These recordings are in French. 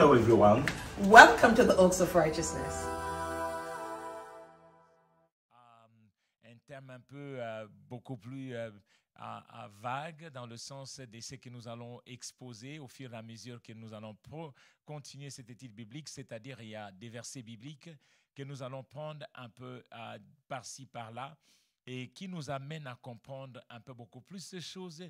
Hello, everyone. Welcome to the Oaks of Righteousness. Um, un terme un peu euh, beaucoup plus euh, à, vague dans le sens de ce que nous allons exposer au fur et à mesure que nous allons continuer cette étude biblique, c'est-à-dire il y a des versets bibliques que nous allons prendre un peu par-ci, par-là et qui nous amène à comprendre un peu beaucoup plus ces choses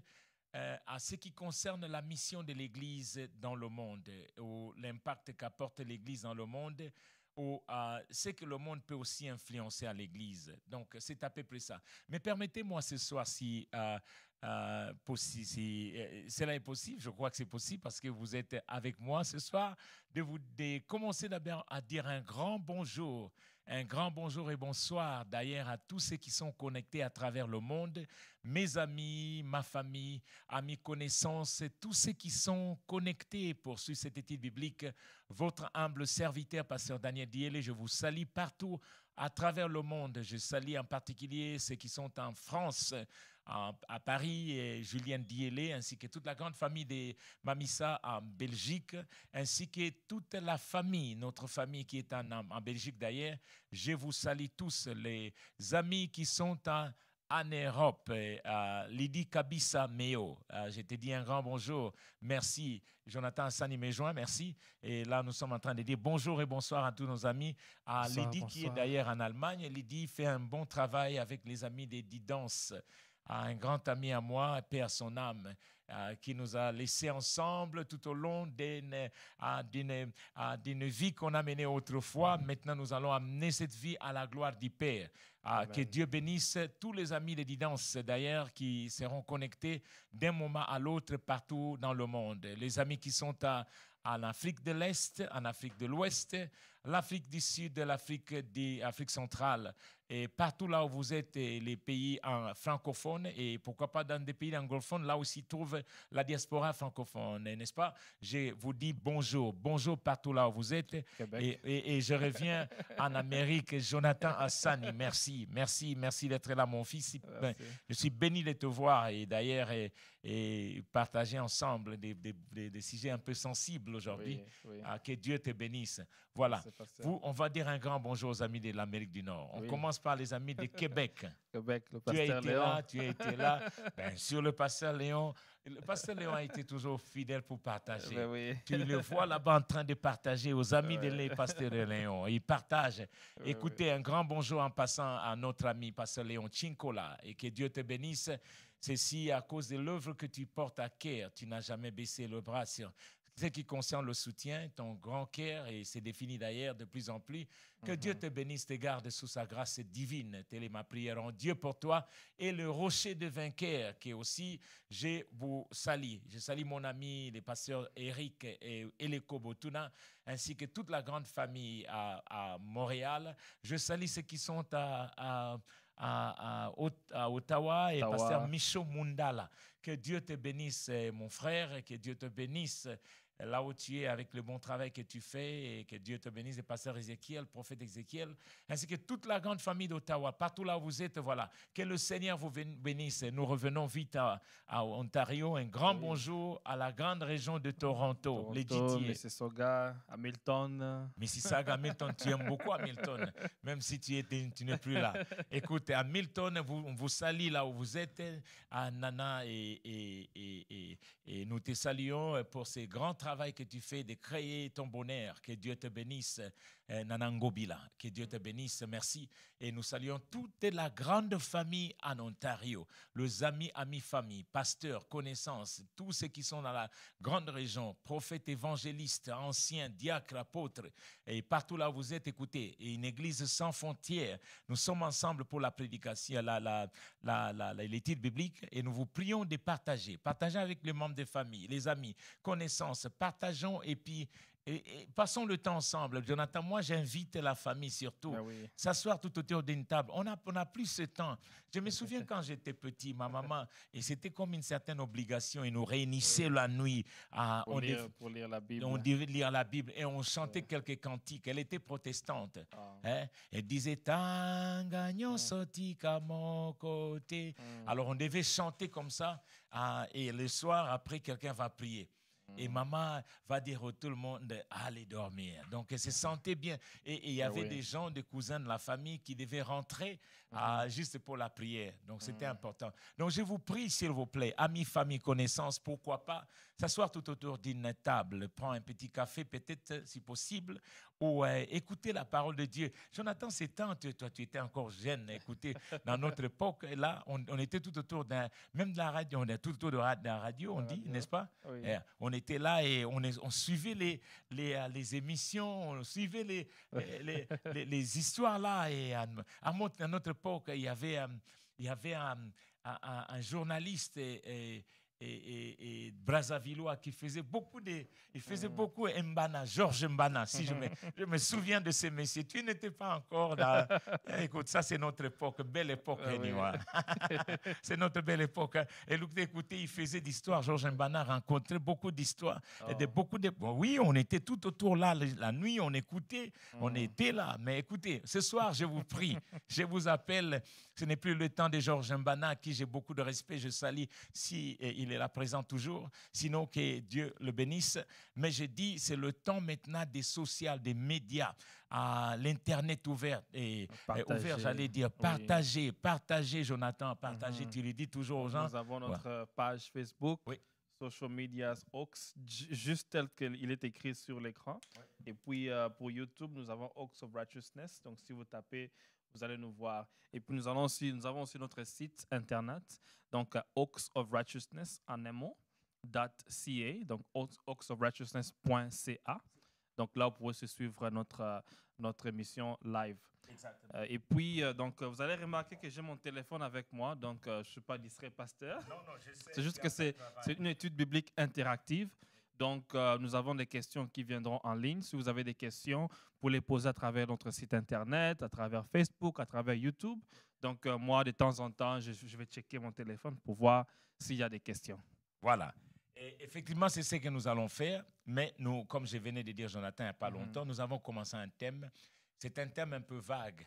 euh, à ce qui concerne la mission de l'Église dans le monde, euh, ou l'impact qu'apporte l'Église dans le monde, ou à ce que le monde peut aussi influencer à l'Église. Donc, c'est à peu près ça. Mais permettez-moi ce soir, si, euh, euh, euh cela est possible, je crois que c'est possible parce que vous êtes avec moi ce soir, de vous de commencer d'abord à dire un grand bonjour un grand bonjour et bonsoir d'ailleurs à tous ceux qui sont connectés à travers le monde, mes amis, ma famille, amis connaissances, et tous ceux qui sont connectés pour suivre cette étude biblique. Votre humble serviteur, pasteur Daniel Diele, je vous salue partout à travers le monde. Je salue en particulier ceux qui sont en France, à, Paris, et Julien Dielé, ainsi que toute la grande famille des Mamissa en Belgique, ainsi que toute la famille, notre famille qui est en, Belgique d'ailleurs. Je vous salue tous, les amis qui sont en en Europe, à Lydie Kabissa Meo. Euh, je te dis un grand bonjour. Merci. Jonathan Assani Méjoin, merci. Et là, nous sommes en train de dire bonjour et bonsoir à tous nos amis. À Lydie qui est d'ailleurs en Allemagne. Lydie fait un bon travail avec les amis des Didance un grand ami à moi, Père à son âme, euh, qui nous a laissés ensemble tout au long d'une euh, euh, vie qu'on a menée autrefois. Mhm. Maintenant, nous allons amener cette vie à la gloire du Père. Ah, que Dieu bénisse tous les amis de Didance, d'ailleurs, qui seront connectés d'un moment à l'autre partout dans le monde. Les amis qui sont à, en Afrique de l'Est, en Afrique de l'Ouest, l'Afrique du Sud, l'Afrique centrale, et partout là où vous êtes, eh, les pays hein, francophones et pourquoi pas dans des pays anglophones, là où s'y trouve la diaspora francophone, n'est-ce pas Je vous dis bonjour, bonjour partout là où vous êtes. Et, je reviens en Amérique. Jonathan Hassani, merci, merci, merci d'être là, mon fils. Ben, je suis béni de te voir et d'ailleurs, eh, et partager ensemble des, des, des, sujets un peu sensibles aujourd'hui. Ah, que Dieu te bénisse. Voilà. Vous, on va dire un grand bonjour aux amis de l'Amérique du Nord. On commence par les amis de Québec. Québec, le pasteur tu as été Là, tu as été là. Bien sûr, le pasteur Léon. Le pasteur Léon a été toujours fidèle pour partager. Ben tu le vois là-bas en train de partager aux amis de le pasteur Léon. Il partage. Écoutez, un grand bonjour en passant à notre ami pasteur Léon Chincola et que Dieu te bénisse. C'est si à cause de l'œuvre que tu portes à cœur, tu n'as jamais baissé le bras sur ce qui concerne le soutien, ton grand cœur, et c'est défini d'ailleurs de plus en plus, que mhm. Dieu te bénisse, te garde sous sa grâce divine. Telle est ma prière en Dieu pour toi. Et le rocher de vainqueur, qui aussi, je vous salue. Je salue mon ami, les pasteurs Eric et Eleko Botuna, ainsi que toute la grande famille à, Montréal. Je salue ceux qui sont à à, Ottawa, et pasteur Michaud Mundala. Que Dieu te bénisse, euh, mon frère, et que Dieu te bénisse là où tu es avec le bon travail que tu fais et que Dieu te bénisse, le pasteur Ézéchiel, le prophète Ézéchiel, ainsi que toute la grande famille d'Ottawa, partout là où vous êtes, voilà. Que le Seigneur vous bénisse. Nous revenons vite à, Ontario. Un grand bonjour à la grande région de Toronto, Toronto les Mississauga, Hamilton. Mississauga, Hamilton, tu aimes beaucoup Hamilton, même si tu, n'es plus là. Écoute, Hamilton, vous, on vous salue là où vous êtes, à Nana, et, et, et, et nous te saluons pour ces grands travaux travail que tu fais de créer ton bonheur, que Dieu te bénisse eh, Nanangobila. Que Dieu te bénisse, merci. Et nous saluons toute la grande famille en Ontario, les amis, amis, familles, pasteurs, connaissances, tous ceux qui sont dans la grande région, prophètes, évangélistes, anciens, diacres, apôtres, et partout là où vous êtes écoutez, et une église sans frontières. Nous sommes ensemble pour la prédication, la, l'étude biblique, et nous vous prions de partager. Partager avec les membres de familles, les amis, connaissances, partageons et puis passons le temps ensemble. Jonathan, moi, j'invite la famille surtout. Ben S'asseoir tout autour d'une table. On n'a plus ce temps. Je me souviens quand j'étais petit, ma maman, et c'était comme une certaine obligation. Ils nous réunissait la nuit. À, on lire, lire la Bible. On devait lire la Bible et on chantait quelques cantiques. Elle était protestante. Ah. Hein? Elle disait Tangagnon à mon côté. Alors on devait chanter comme ça. Ah, et le soir, après, quelqu'un va prier. Et mm. maman va dire à tout le monde, allez dormir. Donc, elle se sentait bien. Et il y ah avait des gens, des cousins de la famille qui devaient rentrer ah, mhm. juste pour la prière. Donc, c'était mhm. important. Donc, je vous prie, s'il vous plaît, amis, famille, connaissances, pourquoi pas s'asseoir tout autour d'une table, prendre un petit café, peut-être, si possible, ou euh, écouter la parole de Dieu. Jonathan, c'est temps, toi, tu étais encore jeune, écoutez, dans notre époque, là, on, était tout autour d'un, même de la radio, on est tout autour de la radio, on dit, n'est-ce pas eh, On était là et on, est, on suivait les, les, euh, émissions, on suivait les, les, histoires là, et à, à notre il y avait euh, euh, un, il un, journaliste et, et, Brazzavillois qui faisait beaucoup de. Il faisait mm. beaucoup Mbana, Georges Mbana, si je me, je me souviens de ces messieurs. Tu n'étais pas encore là. Eh, écoute, ça c'est notre époque, belle époque, ah, C'est notre belle époque. Hein. Et écoutez, il faisait d'histoire. Georges Mbana rencontrait beaucoup d'histoires. Oh. et de Beaucoup de... Bon, oui, on était tout autour là, la nuit, on écoutait, on mm. était là. Mais écoutez, ce soir, je vous prie, je vous appelle ce n'est plus le temps de Georges Mbana, à qui j'ai beaucoup de respect, je salue si il est là présent toujours, sinon que Dieu le bénisse. Mais je dis, c'est le temps maintenant des sociales, des médias, à l'Internet ouvert, et, ouvert, j'allais dire, partager, partager, Jonathan, partager, mhm. tu le dis toujours aux gens. Nous avons notre page Facebook. social Media Ox, juste tel qu'il est écrit sur l'écran. Et puis euh, pour YouTube, nous avons Ox of Righteousness. Donc si vous tapez vous allez nous voir. Et puis nous, aussi, nous avons aussi notre site internet, donc uh, of Righteousness en .ca, donc oaksofrighteousness.ca. Donc là, vous pouvez aussi suivre notre, euh, notre émission live. Exactement. Euh, et puis, euh, donc, vous allez remarquer que j'ai mon téléphone avec moi, donc je ne suis pas distrait pasteur. Non, non, je sais. C'est juste que c'est une étude biblique interactive. Donc, euh, nous avons des questions qui viendront en ligne. Si vous avez des questions, vous les poser à travers notre site Internet, à travers Facebook, à travers YouTube. Donc, euh, moi, de temps en temps, je, vais checker mon téléphone pour voir s'il y a des questions. Voilà. Et effectivement, c'est ce que nous allons faire. Mais nous, comme je venais de dire, Jonathan, il n'y a pas mhm. longtemps, nous avons commencé un thème. C'est un thème un peu vague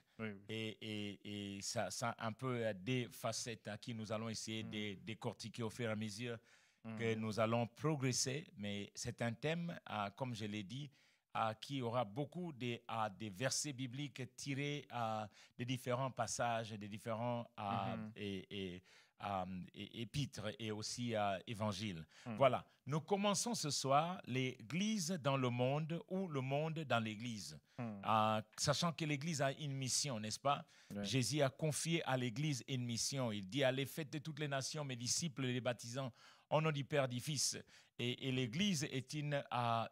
et, ça, a un peu des facettes à qui nous allons essayer mhm. de décortiquer au fur et à mesure que mm. nous allons progresser, mais c'est un thème, euh, comme je l'ai dit, à euh, qui aura beaucoup de, euh, des versets bibliques tirés des différents passages, des différents mm-hmm. et, épîtres et aussi évangiles. Mm. Voilà, nous commençons ce soir l'Église dans le monde ou le monde dans l'Église, mm. sachant que l'Église a une mission, n'est-ce pas Jésus a confié à l'Église une mission. Il dit, allez, faites de toutes les nations mes disciples, les baptisant on a du Père, du Fils. Et, l'Église est, une,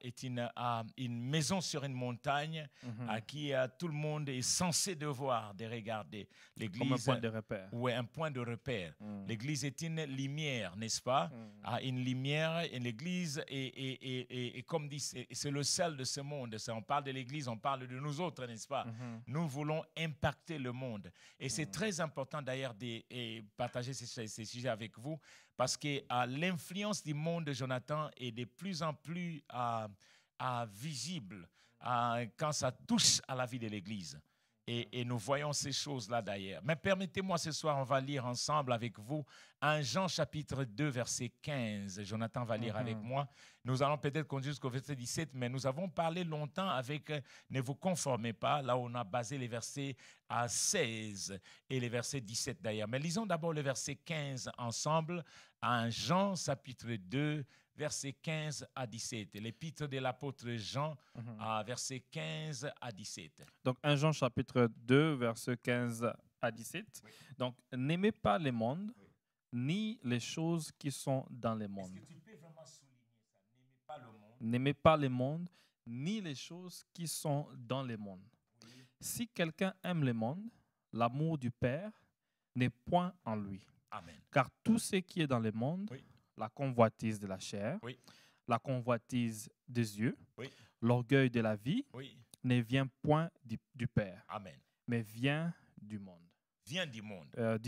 est une, une, maison sur une montagne mhm. à qui euh, tout le monde est censé devoir de regarder. L'Église, Comme un point de repère. Oui, un point de repère. Mhm. L'Église est une lumière, n'est-ce pas mhm. Une lumière, et l'Église est, comme dit, c'est le sel de ce monde. Ça, on parle de l'Église, on parle de nous autres, n'est-ce pas Nous voulons impacter le monde. Et c'est très important d'ailleurs de, partager ces, ces sujets avec vous parce que euh, l'influence du monde de Jonathan est de plus en plus euh, euh, visible quand ça touche à la vie de l'Église. Et, nous voyons ces choses-là d'ailleurs. Mais permettez-moi ce soir, on va lire ensemble avec vous 1 Jean chapitre 2, verset 15. Jonathan va lire avec mhm. moi. Nous allons peut-être conduire jusqu'au verset 17, mais nous avons parlé longtemps avec euh, Ne vous conformez pas. Là, on a basé les versets à 16 et les versets 17 d'ailleurs. Mais lisons d'abord le verset 15 ensemble. 1 Jean chapitre 2, versets 15 à 17. L'épître de l'apôtre Jean, mhm. à versets 15 à 17. Donc 1 Jean chapitre 2, versets 15 à 17. Donc n'aimez pas le monde, ni les choses qui sont dans le monde. Est-ce que tu peux vraiment souligner ça N'aimez pas le monde. ni les choses qui sont dans le monde. Si quelqu'un aime le monde, l'amour du Père n'est point en lui. Amen. Car tout ce qui est dans le monde, la convoitise de la chair, la convoitise des yeux, l'orgueil de la vie, ne vient point du, Père, Amen. mais vient du monde. Vient du monde. Euh,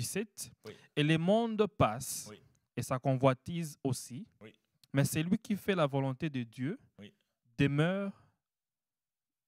et le monde passe, et sa convoitise aussi, mais celui qui fait la volonté de Dieu demeure,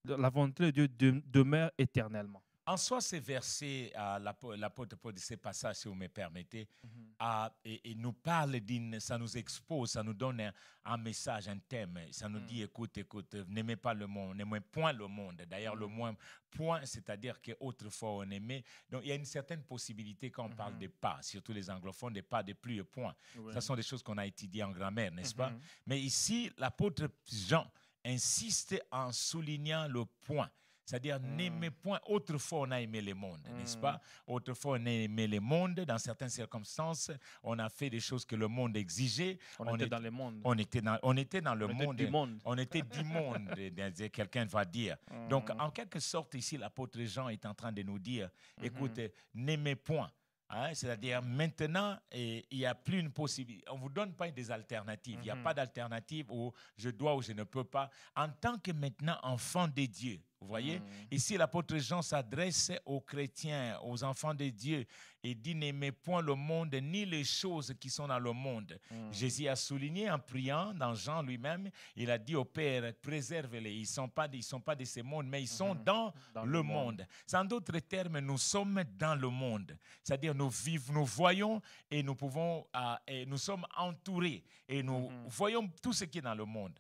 la volonté de Dieu demeure éternellement. En soi, ces versets, l'apôtre Paul, ces passages, si vous me permettez, mhm. et, nous parle d'une, ça nous expose, ça nous donne un, message, un thème. Ça nous mhm. dit, écoute, écoute, n'aimez pas le monde, n'aimez point le monde. D'ailleurs, le mhm. moins point, c'est-à-dire qu'autrefois on aimait. Donc, il y a une certaine possibilité quand on parle de pas, surtout les anglophones, de pas, de plus et point. Ça sont des choses qu'on a étudiées en grammaire, n'est-ce pas Mais ici, l'apôtre Jean insiste en soulignant le point. C'est-à-dire, hmm. n'aimez point. Autrefois, on a aimé le monde, hmm. n'est-ce pas Autrefois, on a aimé le monde. Dans certaines circonstances, on a fait des choses que le monde exigeait. On, était est, dans le monde. On était dans, on était dans le on monde, du monde. On était du monde, eh quelqu'un va dire. Hmm. Donc, en quelque sorte, ici, l'apôtre Jean est en train de nous dire écoute, n'aimez point. Hein? C'est-à-dire maintenant, eh, il n'y a plus une possibilité. On ne vous donne pas des alternatives. Il n'y a pas d'alternative où je dois ou je ne peux pas. En tant que maintenant enfant de Dieu vous voyez mm. Ici, l'apôtre Jean s'adresse aux chrétiens, aux enfants de Dieu, et dit N'aimez point le monde ni les choses qui sont dans le monde. Mm. Jésus a souligné en priant dans Jean lui-même Il a dit au Père préservez les Ils ne sont, pas, ils sont pas de ce monde, mais ils sont mm-hmm. dans, le, monde. Sans d'autres termes, nous sommes dans le monde. C'est-à-dire, nous vivons, nous voyons et nous pouvons, euh, et nous sommes entourés et nous mm-hmm. voyons tout ce qui est dans le monde.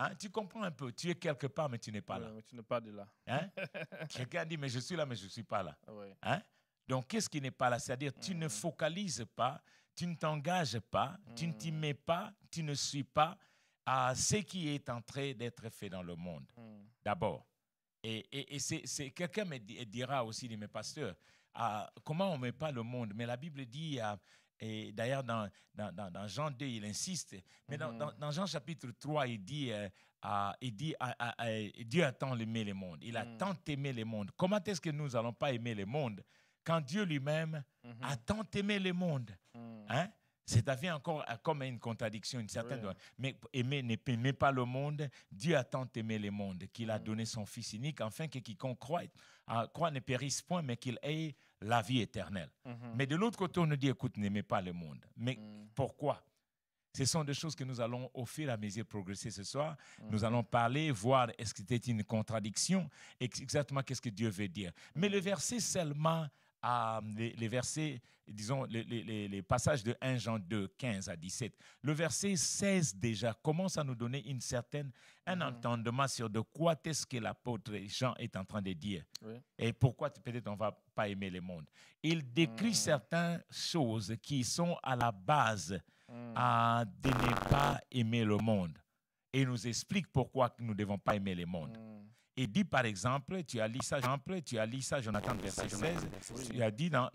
Hein, tu comprends un peu, tu es quelque part, mais tu n'es pas là. tu n'es pas de là. Hein? Quelqu'un dit, mais je suis là, mais je ne suis pas là. Ah hein? Donc, qu'est-ce qui n'est pas là C'est-à-dire, tu ne mm. focalises pas, tu ne t'engages pas, tu ne t'y mm. mets pas, tu ne suis pas à ce qui est en train d'être fait dans le monde, mm. d'abord. Et, et, et c'est, quelqu'un me dira aussi, dit, mais pasteur, ah, comment on ne met pas le monde Mais la Bible dit, ah, et d'ailleurs, dans, dans, Jean 2, il insiste. Mais dans, mhm. Jean chapitre 3, il dit, euh, dit Dieu a tant aimé le monde. Il a mhm. tant aimé le monde. Comment est-ce que nous n'allons pas aimer le monde quand Dieu lui-même mhm. a tant aimé le monde hein? C'est-à-dire encore euh, comme une contradiction, une certaine. Mais aimer, n'aimez pas le monde. Dieu a tant aimé le monde qu'il a donné son Fils unique, afin que quiconque croit, euh, croit ne périsse point, mais qu'il ait la vie éternelle. Mhm. Mais de l'autre côté, on nous dit, écoute, n'aimez pas le monde. Mais mhm. pourquoi Ce sont des choses que nous allons, offrir à à progresser ce soir. Mhm. Nous allons parler, voir est-ce que c'était une contradiction, exactement qu'est-ce que Dieu veut dire. Mais le verset seulement à les, versets, disons, les, les, passages de 1 Jean 2, 15 à 17, le verset 16 déjà commence à nous donner une certaine, un mhm. entendement sur de quoi est-ce que l'apôtre Jean est en train de dire et pourquoi peut-être on va pas aimer le monde. Il décrit mhm. certaines choses qui sont à la base mhm. à, de ne pas aimer le monde et nous explique pourquoi nous ne devons pas aimer le monde et dit par exemple, tu as lu ça, tu as lu ça, Jonathan, verset 16, il a dit dans,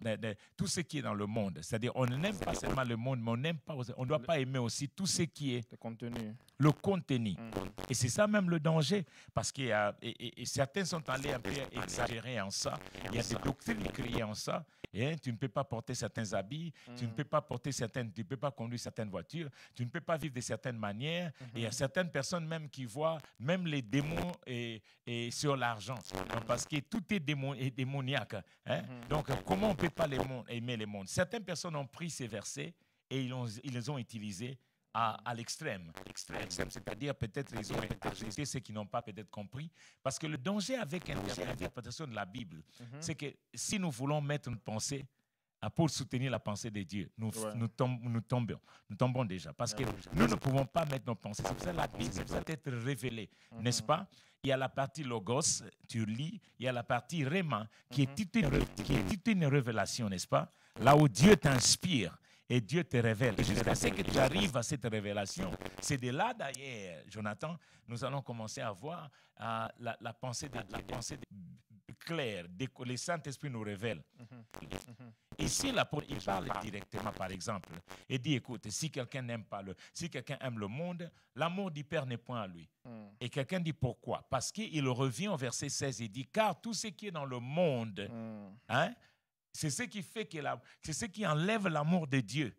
tout ce qui est dans le monde. C'est-à-dire, on n'aime pas seulement le monde, mais on n'aime pas, on ne doit pas aimer aussi tout ce qui est le contenu. Le contenu. Mm. Et c'est ça même le danger, parce que et, certains sont allés un peu exagérer en ça. Il y a des doctrines créées en ça. Et, hein, tu ne peux pas porter certains habits, tu ne mm. peux pas porter certaines, tu peux pas conduire certaines voitures, tu ne peux pas vivre de certaines manières. Et il y a mm-hmm. certaines personnes même qui voient même les démons et, et sur l'argent. Parce que tout est, démoniaque. Hein. Mhm. Donc, comment on ne peut pas les aimer les mondes Certaines personnes ont pris ces versets et ils, ont, ils les ont utilisés à, l'extrême. C'est-à-dire, peut-être, ils ont ajouté ceux qui n'ont pas peut-être compris. Parce que le danger avec l'interprétation de la Bible, mhm. c'est que si nous voulons mettre une pensée, pour soutenir la pensée de Dieu, nous, nous, nous tombons, nous tombons déjà. Parce que nous ne pouvons pas mettre nos pensées. C'est pour ça que la Bible, c'est pour ça révélée, mhm. n'est-ce pas Il y a la partie Logos, tu lis, il y a la partie Réma, mhm. qui, est toute une révélation, n'est-ce pas Là où Dieu t'inspire et Dieu te révèle. Jusqu'à ce que tu arrives à cette révélation. C'est de là d'ailleurs, Jonathan, nous allons commencer à voir euh, la, la, pensée de, la pensée de clair que le Saint-Esprit nous révèle. Mhm. et Ici, il parle directement, par exemple, et dit, écoute, si quelqu'un n'aime pas le, si quelqu'un aime le monde, l'amour du Père n'est point à lui. Mm. Et quelqu'un dit pourquoi Parce qu'il revient au verset 16, et dit, car tout ce qui est dans le monde, mm. hein, c'est ce qui fait que c'est ce qui enlève l'amour de Dieu.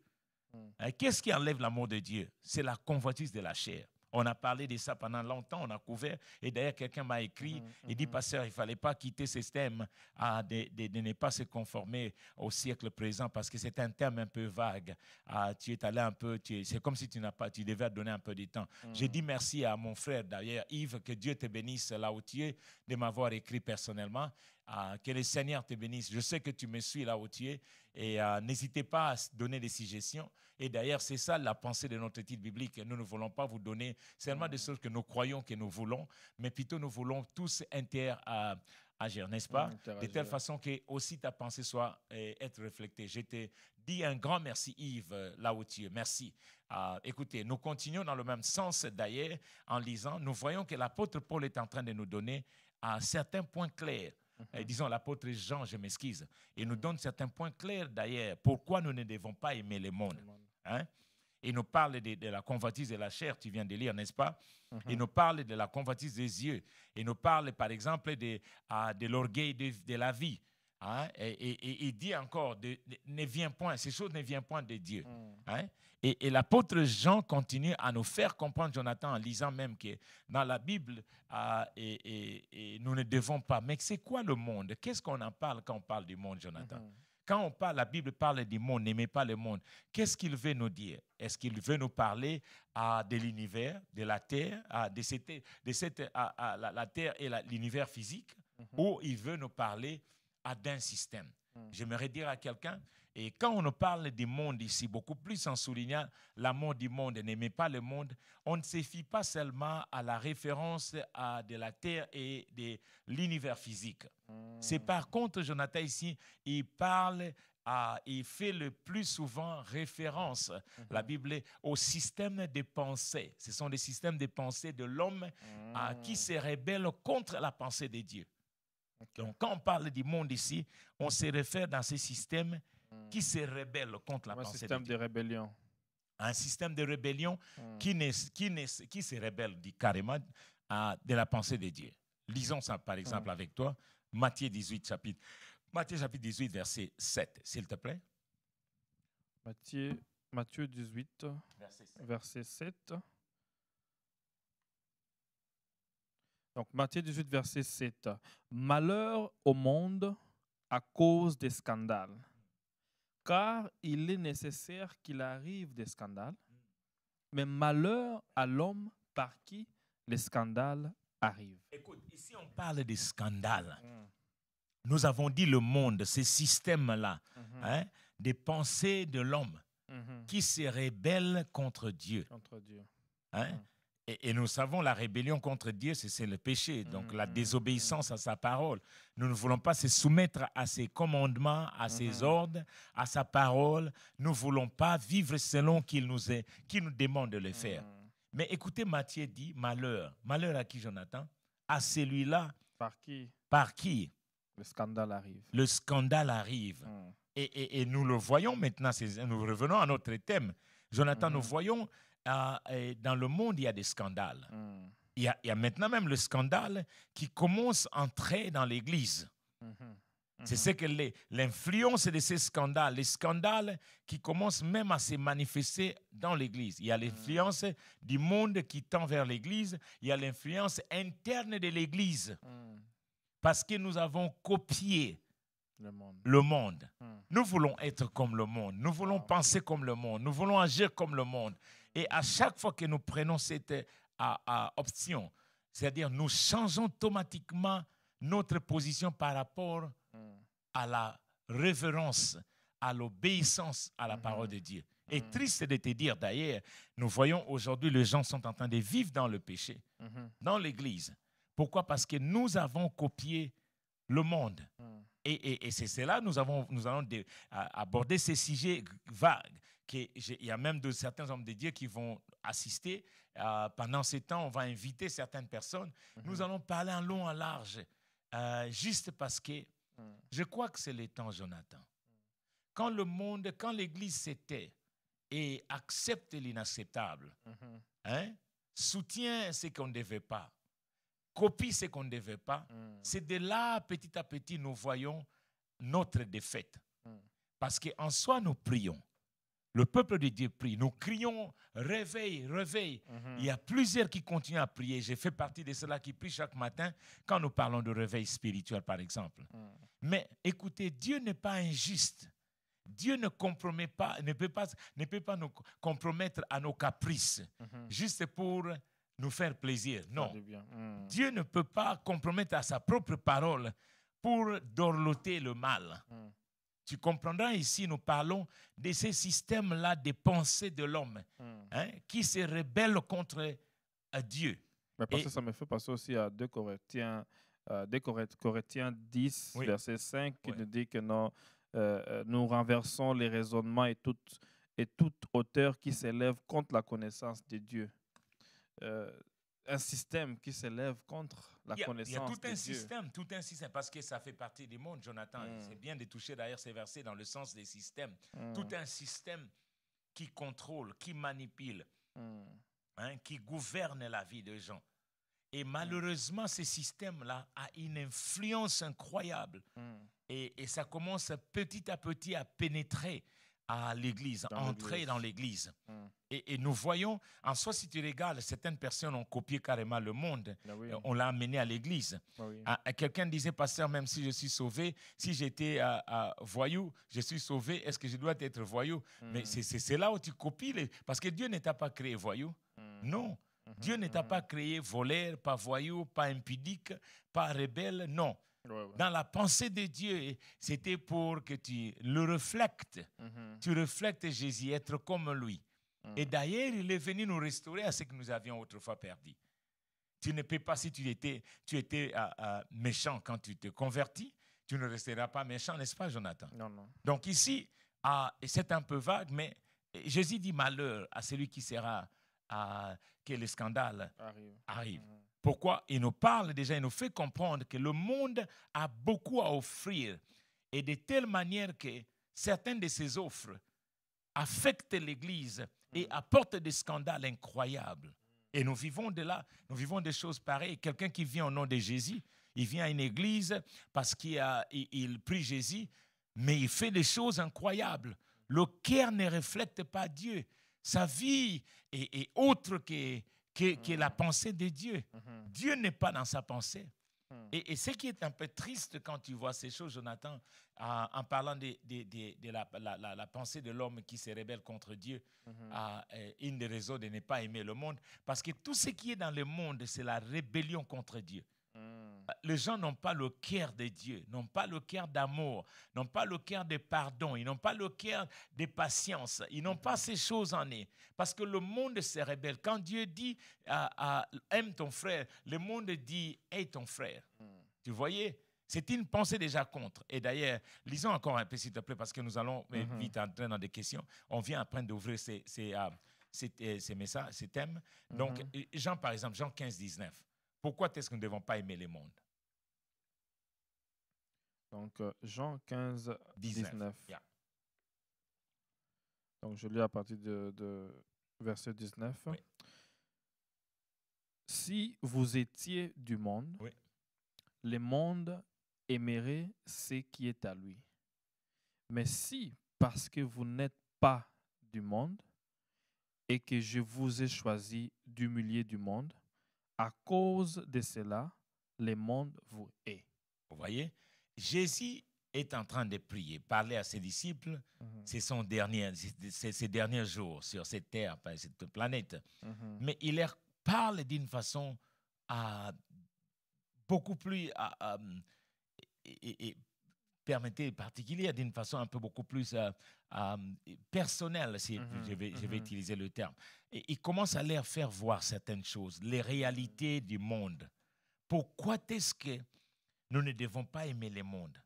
Mm. Hein, qu'est-ce qui enlève l'amour de Dieu C'est la convoitise de la chair. On a parlé de ça pendant longtemps, on a couvert. Et d'ailleurs, quelqu'un m'a écrit mm-hmm, et dit, mm-hmm. Pasteur, il ne fallait pas quitter ce thème, à de, ne pas se conformer au siècle présent, parce que c'est un thème un peu vague. Ah, tu es allé un peu, c'est comme si tu n'as pas, tu devais donner un peu de temps. Mm-hmm. J'ai dit merci à mon frère, d'ailleurs, Yves, que Dieu te bénisse là où tu es, de m'avoir écrit personnellement que le Seigneur te bénisse. Je sais que tu me suis là où tu es et euh, n'hésitez pas à donner des suggestions. Et d'ailleurs, c'est ça la pensée de notre titre biblique. Nous ne voulons pas vous donner seulement des choses que nous croyons que nous voulons, mais plutôt nous voulons tous interagir n'est-ce pas De telle façon que aussi ta pensée soit euh, être reflétée. Je te dis un grand merci Yves, euh, là où tu es. Merci. écoutez, nous continuons dans le même sens d'ailleurs en lisant. Nous voyons que l'apôtre Paul est en train de nous donner à certains points clairs Mhm. disons, l'apôtre Jean, je m'excuse Il nous donne certains points clairs d'ailleurs. Pourquoi nous ne devons pas aimer le monde, hein? Il nous parle de, la convoitise de la chair, tu viens de lire, n'est-ce pas mhm. Il nous parle de la convoitise des yeux. Il nous parle, par exemple, de, ah, de l'orgueil de, la vie. Hein, et, il dit encore, ne vient point, ces choses ne viennent point de Dieu. Mm. Hein. Et, l'apôtre Jean continue à nous faire comprendre, Jonathan, en lisant même que dans la Bible, ah, et, nous ne devons pas. Mais c'est quoi le monde Qu'est-ce qu'on en parle quand on parle du monde, Jonathan mm-hmm. Quand on parle, la Bible parle du monde, n'aimez pas le monde. Qu'est-ce qu'il veut nous dire Est-ce qu'il veut nous parler ah, de l'univers, de la terre, ah, de, cette, de cette la, terre et l'univers physique mm-hmm. Ou il veut nous parler à d'un système. Hmm. J'aimerais dire à quelqu'un, et quand on parle du monde ici, beaucoup plus en soulignant l'amour du monde et n'aimer pas le monde, on ne se fie pas seulement à la référence à de la terre et de l'univers physique. Hmm. C'est par contre, Jonathan ici, il parle il fait le plus souvent référence, hmm. la Bible, au système de pensée. Ce sont des systèmes de pensée de l'homme qui se rebelle contre la pensée de Dieu quand on parle du monde ici, on se réfère dans ce système hmm. qui se rébelle contre la pensée de Dieu. Un système de rébellion. Un système de rébellion hmm. qui, qui, se rébelle dit carrément à, de la pensée de Dieu. Lisons ça, par exemple, hmm. avec toi. Matthieu 18, chapitre. Matthieu chapitre 18, verset 7, s'il te plaît. Matthieu, 18, verset Verset 7. Donc Matthieu 18, verset 7. Malheur au monde à cause des scandales, car il est nécessaire qu'il arrive des scandales, mais malheur à l'homme par qui les scandales arrivent. Écoute, ici on parle des scandales. Mm. Nous avons dit le monde, ces systèmes-là, mm-hmm. hein, des pensées de l'homme mm-hmm. qui se rébellent contre Dieu. Contre Dieu. Hein? Mm. Et, nous savons la rébellion contre Dieu, c'est le péché, donc la mm-hmm. désobéissance à sa parole. Nous ne voulons pas se soumettre à ses commandements, à ses mm-hmm. ordres, à sa parole. Nous ne voulons pas vivre selon qu'il nous, est, nous demande de le mm-hmm. faire. Mais écoutez, Matthieu dit, malheur. Malheur à qui, Jonathan À celui-là. Par qui Par qui Le scandale arrive. Le scandale arrive. Mm. Et, et, et, nous le voyons maintenant, nous revenons à notre thème. Jonathan, nous voyons ah, dans le monde, il y a des scandales. Hmm. Il, y a, maintenant même le scandale qui commence à entrer dans l'Église. Mhm. C'est mhm. ce que l'influence de ces scandales, les scandales qui commencent même à se manifester dans l'Église. Il y a hmm. l'influence du monde qui tend vers l'Église, il y a l'influence interne de l'Église. Hmm. Parce que nous avons copié le monde. Nous voulons être comme le monde, nous voulons penser comme le monde, nous voulons agir comme le monde. Et à chaque fois que nous prenons cette euh, à, option, c'est-à-dire nous changeons automatiquement notre position par rapport hmm. à la révérence, à l'obéissance à la hmm. parole de Dieu. Et hmm. triste de te dire d'ailleurs, nous voyons aujourd'hui les gens sont en train de vivre dans le péché, dans l'Église. Pourquoi Parce que nous avons copié le monde. Et, c'est cela, nous, avons, nous allons aborder ces sujets vagues. Il y a même de, certains hommes de Dieu qui vont assister. Euh, pendant ces temps, on va inviter certaines personnes. Mhm. Nous allons parler en long, en large, euh, juste parce que mm. je crois que c'est le temps, Jonathan. Quand le monde, quand l'Église s'était et accepte l'inacceptable, mhm. hein, soutient ce qu'on ne devait pas, copie ce qu'on ne devait pas, mm. c'est de là, petit à petit, nous voyons notre défaite. Mm. Parce qu'en soi, nous prions. Le peuple de Dieu prie. Nous crions réveille, réveille. Mhm. Il y a plusieurs qui continuent à prier. J'ai fait partie de ceux-là qui prient chaque matin quand nous parlons de réveil spirituel, par exemple. Mhm. Mais écoutez, Dieu n'est pas injuste. Dieu ne compromet pas, ne peut pas, ne peut pas nous compromettre à nos caprices, mhm. juste pour nous faire plaisir. Non. Dieu ne peut pas compromettre à sa propre parole pour dorloter le mal. Tu comprendras ici, nous parlons de ces systèmes-là des pensées de l'homme hmm. hein, qui se rebelle contre euh, Dieu. Mais ça me fait passer aussi à 2 Corinthiens, 10, euh, verset 5, qui nous dit que euh, nous renversons les raisonnements et toute, et hauteur qui s'élève contre la connaissance de Dieu un système qui s'élève contre la connaissance. Il y a tout un système, tout un système, parce que ça fait partie du monde, Jonathan. Hmm. C'est bien de toucher d'ailleurs ces versets dans le sens des systèmes. Hmm. Tout un système qui contrôle, qui manipule, hmm. hein, qui gouverne la vie des gens. Et malheureusement, ce système-là a une influence incroyable. et, ça commence petit à petit à pénétrer à l'église, entrer dans l'église. Hmm. Et, nous voyons, en soi, si tu regardes, certaines personnes ont copié carrément le monde. Ah euh, on l'a amené à l'église. Ah ah, quelqu'un disait, pasteur, même si je suis sauvé, si j'étais euh, euh, voyou, je suis sauvé, est-ce que je dois être voyou hmm. Mais c'est là où tu copies, parce que Dieu ne t'a pas créé voyou. Hmm. Non. Dieu ne t'a pas créé voleur, pas voyou, pas impudique, pas rebelle. Non. Dans la pensée de Dieu, c'était pour que tu le reflètes. Mhm. Tu reflètes Jésus, être comme lui. Mhm. Et d'ailleurs, il est venu nous restaurer à ce que nous avions autrefois perdu. Tu ne peux pas, si tu étais, tu étais ah, ah, méchant quand tu te convertis, tu ne resteras pas méchant, n'est-ce pas, Jonathan Non, non. Donc ici, ah, c'est un peu vague, mais Jésus dit malheur à celui qui sera à que le scandale arrive. Mhm. Pourquoi il nous parle déjà, il nous fait comprendre que le monde a beaucoup à offrir et de telle manière que certaines de ses offres affectent l'Église et mm. apportent des scandales incroyables. Et nous vivons de là, nous vivons des choses pareilles. Quelqu'un qui vient au nom de Jésus, il vient à une église parce qu'il il prie Jésus, mais il fait des choses incroyables. Le cœur ne reflète pas Dieu. Sa vie est autre que qui est, mm. la pensée de Dieu. Mm-hmm. Dieu n'est pas dans sa pensée. Mm. Et, ce qui est un peu triste quand tu vois ces choses, Jonathan, en parlant de, la, pensée de l'homme qui se rébelle contre Dieu, mm-hmm. à eh, une des raisons de ne pas aimer le monde, parce que tout ce qui est dans le monde, c'est la rébellion contre Dieu. Mm. Bah, les gens n'ont pas le cœur de Dieu, n'ont pas le cœur d'amour, n'ont pas le cœur de pardon, ils n'ont pas le cœur de patience, ils n'ont pas ces choses en eux. Parce que le monde se rébelle. Quand Dieu dit à, aime ton frère, le monde dit aime ton frère. Tu voyais c'est une pensée déjà contre. Et d'ailleurs, lisons encore un peu, s'il te plaît, parce que nous allons euh, mhm. vite entrer dans des questions. On vient après d'ouvrir ces, ces, euh, euh, ces, messages, ces thèmes. Donc, mhm. Jean, par exemple, Jean 15, 19. Pourquoi est-ce que nous ne devons pas aimer le monde Donc, euh, Jean 15, 19. Donc, je lis à partir de, verset 19. Si vous étiez du monde, les le monde aimerait ce qui est à lui. Mais si, parce que vous n'êtes pas du monde et que je vous ai choisi d'humilier du monde, à cause de cela, le monde vous hait. Vous voyez, Jésus est en train de prier, parler à ses disciples. Mhm. C'est son dernier, c'est derniers jours sur cette terre, cette planète. Mhm. Mais il leur parle d'une façon ah, beaucoup plus ah, ah, Permettez, particulièrement particulier d'une façon un peu beaucoup plus euh, euh, personnelle, si mm-hmm. je, vais, mm-hmm. utiliser le terme. Et il commence à leur faire voir certaines choses, les réalités du monde. Pourquoi est-ce que nous ne devons pas aimer le monde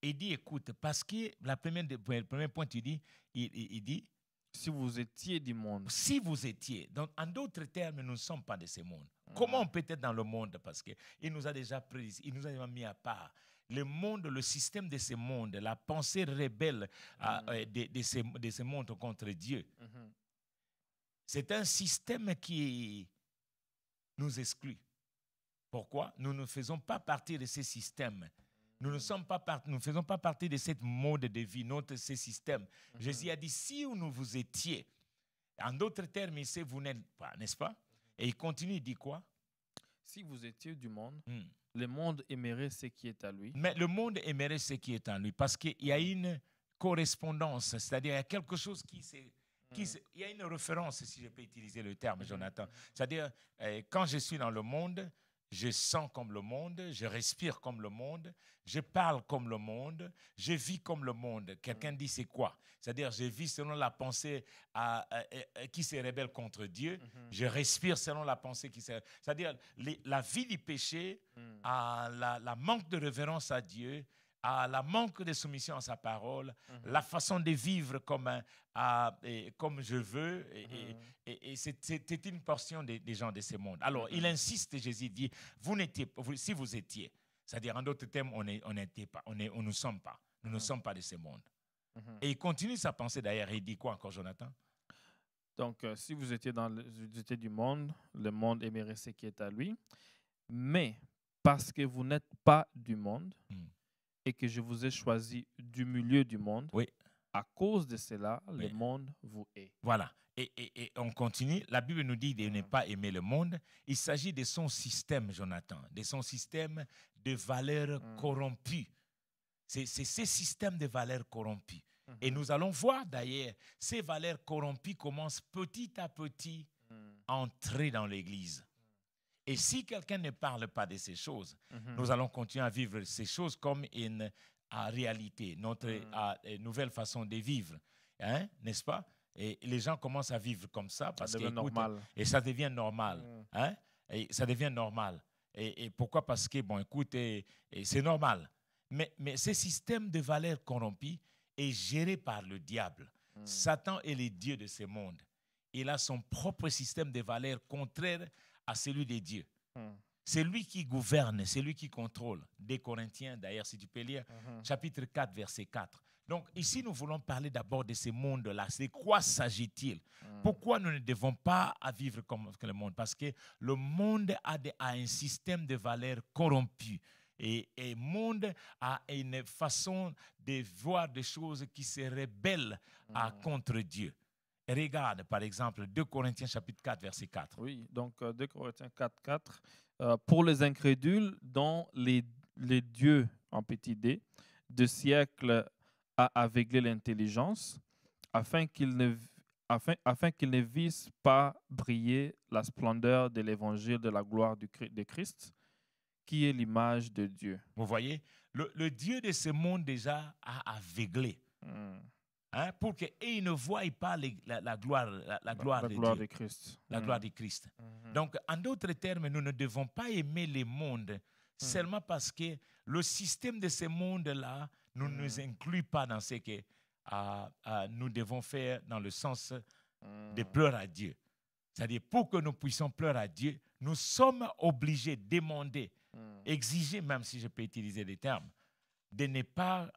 Il mm-hmm. dit, écoute, parce que la première, le premier point, il dit, il, dit, si vous étiez du monde. Si vous étiez. Donc, en d'autres termes, nous ne sommes pas de ce monde. Comment on peut être dans le monde Parce qu'il nous a déjà pris, il nous a mis à part le monde, le système de ce monde, la pensée rebelle ah, mm-hmm. euh, de, ce, monde contre Dieu. Mm-hmm. C'est un système qui nous exclut. Pourquoi Nous ne faisons pas partie de ce système. Nous ne mm-hmm. sommes pas part, nous faisons pas partie de cette mode de vie, notre ce système. Jésus a dit si nous vous étiez, en d'autres termes, il sait vous n'êtes pas, n'est-ce pas Et il continue, il dit quoi Si vous étiez du monde, hmm. Le monde aimerait ce qui est à lui. Mais le monde aimerait ce qui est en lui parce qu'il y a une correspondance, c'est-à-dire il y a quelque chose qui il y a une référence, si je peux utiliser le terme, mm-hmm. Jonathan. C'est-à-dire, euh, quand je suis dans le monde, je sens comme le monde, je respire comme le monde, je parle comme le monde, je vis comme le monde. Quelqu'un mm. dit c'est quoi C'est-à-dire je vis selon la pensée qui se rébelle contre Dieu, mm-hmm. je respire selon la pensée qui se C'est-à-dire la vie du péché, à mm. la, manque de révérence à Dieu, à la manque de soumission à sa parole, mhm. la façon de vivre comme, comme je veux. Et, c'était mhm. une portion des, gens de ce monde. Alors, il mhm. insiste, Jésus dit, vous n'étiez, si vous étiez, c'est-à-dire en d'autres termes, on n'était pas, on, est, on ne sommes pas, nous ne sommes pas de ce monde. Et il continue sa pensée d'ailleurs, il dit quoi encore, Jonathan Donc, euh, si vous étiez dans du monde, le monde aimerait ce qui est à lui, mais parce que vous n'êtes pas du monde, hmm et que je vous ai choisi du milieu du monde. Oui. À cause de cela, le monde vous hait. Voilà. Et, on continue. La Bible nous dit de ne pas aimer le monde. Il s'agit de son système, Jonathan, de son système de valeurs mm. corrompues. C'est ce système de valeurs corrompues. Mm-hmm. Et nous allons voir d'ailleurs, ces valeurs corrompues commencent petit à petit mm. à entrer dans l'Église. Et si quelqu'un ne parle pas de ces choses, mhm. nous allons continuer à vivre ces choses comme une réalité, notre mhm. euh, nouvelle façon de vivre, hein, n'est-ce pas Et les gens commencent à vivre comme ça parce que normal. et ça devient normal, mhm. hein, et ça devient normal. Et, pourquoi Parce que bon, écoute, c'est normal. Mais, mais ce système de valeurs corrompues est géré par le diable. Satan est le dieu de ce monde. Il a son propre système de valeurs contraire à celui de Dieu. Hmm. C'est lui qui gouverne, c'est lui qui contrôle. Des Corinthiens, d'ailleurs, si tu peux lire, hmm. chapitre 4, verset 4. Donc ici, nous voulons parler d'abord de ce monde-là. C'est quoi s'agit-il hmm. Pourquoi nous ne devons pas vivre comme le monde Parce que le monde a, un système de valeurs corrompu. Et le monde a une façon de voir des choses qui se rebellent à, contre Dieu. Regarde, par exemple, 2 Corinthiens chapitre 4, verset 4. Oui, donc 2 euh, Corinthiens 4, 4. Euh, pour les incrédules, dont les, les dieux, en petit d, de siècles a aveuglé l'intelligence, afin qu'ils ne afin, afin ne pas briller la splendeur de l'évangile de la gloire du, de Christ, qui est l'image de Dieu. Vous voyez, le, le Dieu de ce monde déjà a aveuglé. Hein, pour qu'ils ne voient pas la, gloire, la, gloire, de, Dieu, Christ. La gloire de Christ. Mm. Mm-hmm. Donc, en d'autres termes, nous ne devons pas aimer les mondes mm. seulement parce que le système de ces mondes-là mm. ne nous, inclut pas dans ce que ah, ah, nous devons faire dans le sens de pleurer à Dieu. C'est-à-dire, pour que nous puissions pleurer à Dieu, nous sommes obligés de demander, exiger, même si je peux utiliser des termes, de ne pas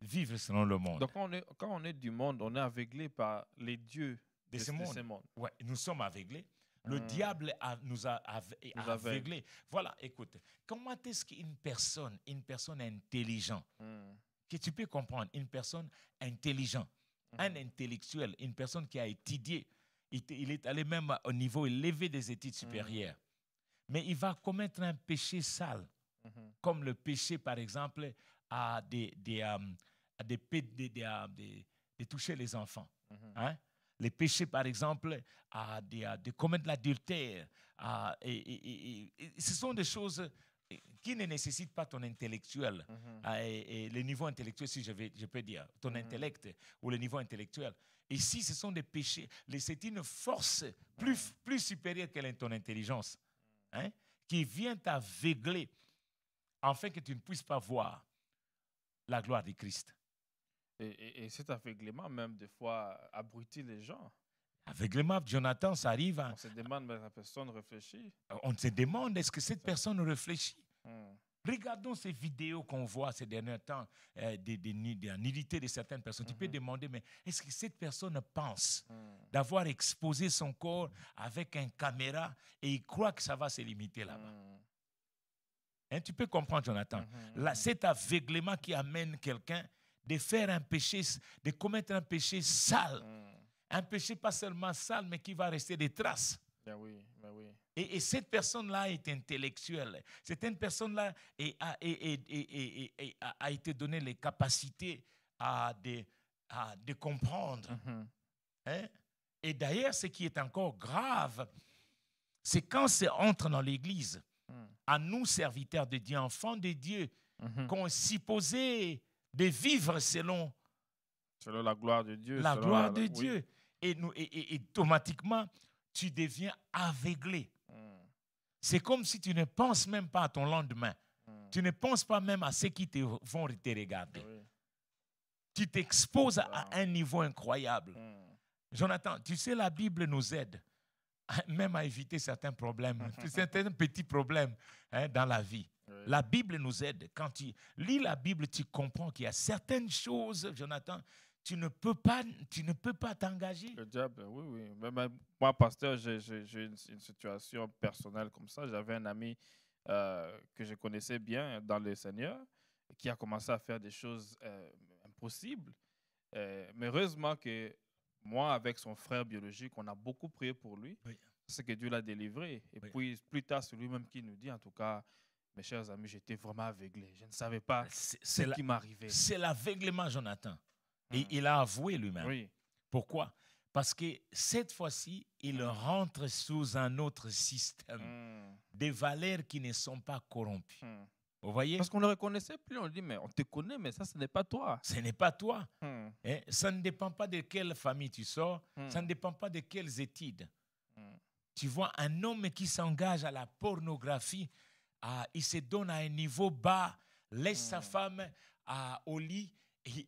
vivre selon le monde. Donc, on quand on est du monde, on est aveuglé par les dieux de, ces ce, monde. nous sommes aveuglés. Le hmm. diable nous a, aveuglés. Aveuglé. Voilà, écoute, comment est-ce qu'une personne, une personne intelligente, hmm. que tu peux comprendre, une personne intelligente, hmm. un intellectuel, une personne qui a étudié, il, est allé même au niveau élevé des études supérieures, mais il va commettre un péché sale, comme le péché, par exemple, à des, euh, de toucher les enfants. Mm-hmm. Hein? Les péchés, par exemple, à de, commettre l'adultère. ce sont des choses qui ne nécessitent pas ton intellectuel, mm-hmm. hein? et, le niveau intellectuel, si je, vais, je peux dire, ton mm-hmm. intellect ou le niveau intellectuel. Ici, ce sont des péchés. C'est une force plus, plus supérieure que ton intelligence hein? qui vient t'aveugler afin que tu ne puisses pas voir la gloire du Christ. Et, cet aveuglement, même, des fois, abrutit les gens. Aveuglement, Jonathan, ça arrive hein. On se demande, mais la personne réfléchit. Euh, on se demande, est-ce que cette personne réfléchit hmm. Regardons ces vidéos qu'on voit ces derniers temps euh, des, des, de certaines personnes. Tu peux mhm. demander, mais est-ce que cette personne pense hmm. d'avoir exposé son corps avec une caméra et il croit que ça va se limiter là-bas hmm. hein, Tu peux comprendre, Jonathan. Mhm, mhm, cet aveuglement qui amène quelqu'un de faire un péché, de commettre un péché sale. Hmm. Un péché pas seulement sale, mais qui va rester des traces. Ben ben et, cette personne-là est intellectuelle. Cette personne-là a, et, a été donnée les capacités à de, de comprendre. Mhm. Hein? Et d'ailleurs, ce qui est encore grave, c'est quand c'est entre dans l'Église, hmm. à nous, serviteurs de Dieu, enfants de Dieu, mhm. qu'on s'y posait de vivre selon, la gloire de Dieu. La gloire de Dieu. Et, nous, et, automatiquement, tu deviens aveuglé. Hmm. C'est comme si tu ne penses même pas à ton lendemain. Hmm. Tu ne penses pas même à ceux qui te, vont te regarder. Tu t'exposes à un niveau incroyable. Hmm. Jonathan, tu sais, la Bible nous aide même à éviter certains problèmes, certains petits problèmes hein, dans la vie. La Bible nous aide. Quand tu lis la Bible, tu comprends qu'il y a certaines choses, Jonathan, tu ne peux pas, tu ne peux pas t'engager. Le diable, oui, oui. moi, pasteur, j'ai une, situation personnelle comme ça. J'avais un ami euh, que je connaissais bien dans le Seigneur, qui a commencé à faire des choses euh, impossibles. Euh, mais heureusement que moi, avec son frère biologique, on a beaucoup prié pour lui. parce C'est que Dieu l'a délivré. Et puis, plus tard, c'est lui-même qui nous dit, en tout cas, mes chers amis, j'étais vraiment aveuglé. Je ne savais pas ce qui m'arrivait. C'est l'aveuglement, Jonathan. Et hmm. il a avoué lui-même. Pourquoi Parce que cette fois-ci, il hmm. rentre sous un autre système hmm. des valeurs qui ne sont pas corrompues. Vous voyez Parce qu'on ne le reconnaissait plus. On dit, mais on te connaît, mais ça, ce n'est pas toi. Ce n'est pas toi. Hein? Ça ne dépend pas de quelle famille tu sors. Ça ne dépend pas de quelles études. Tu vois, un homme qui s'engage à la pornographie, ah, il se donne à un niveau bas, laisse sa mm. femme ah, au lit,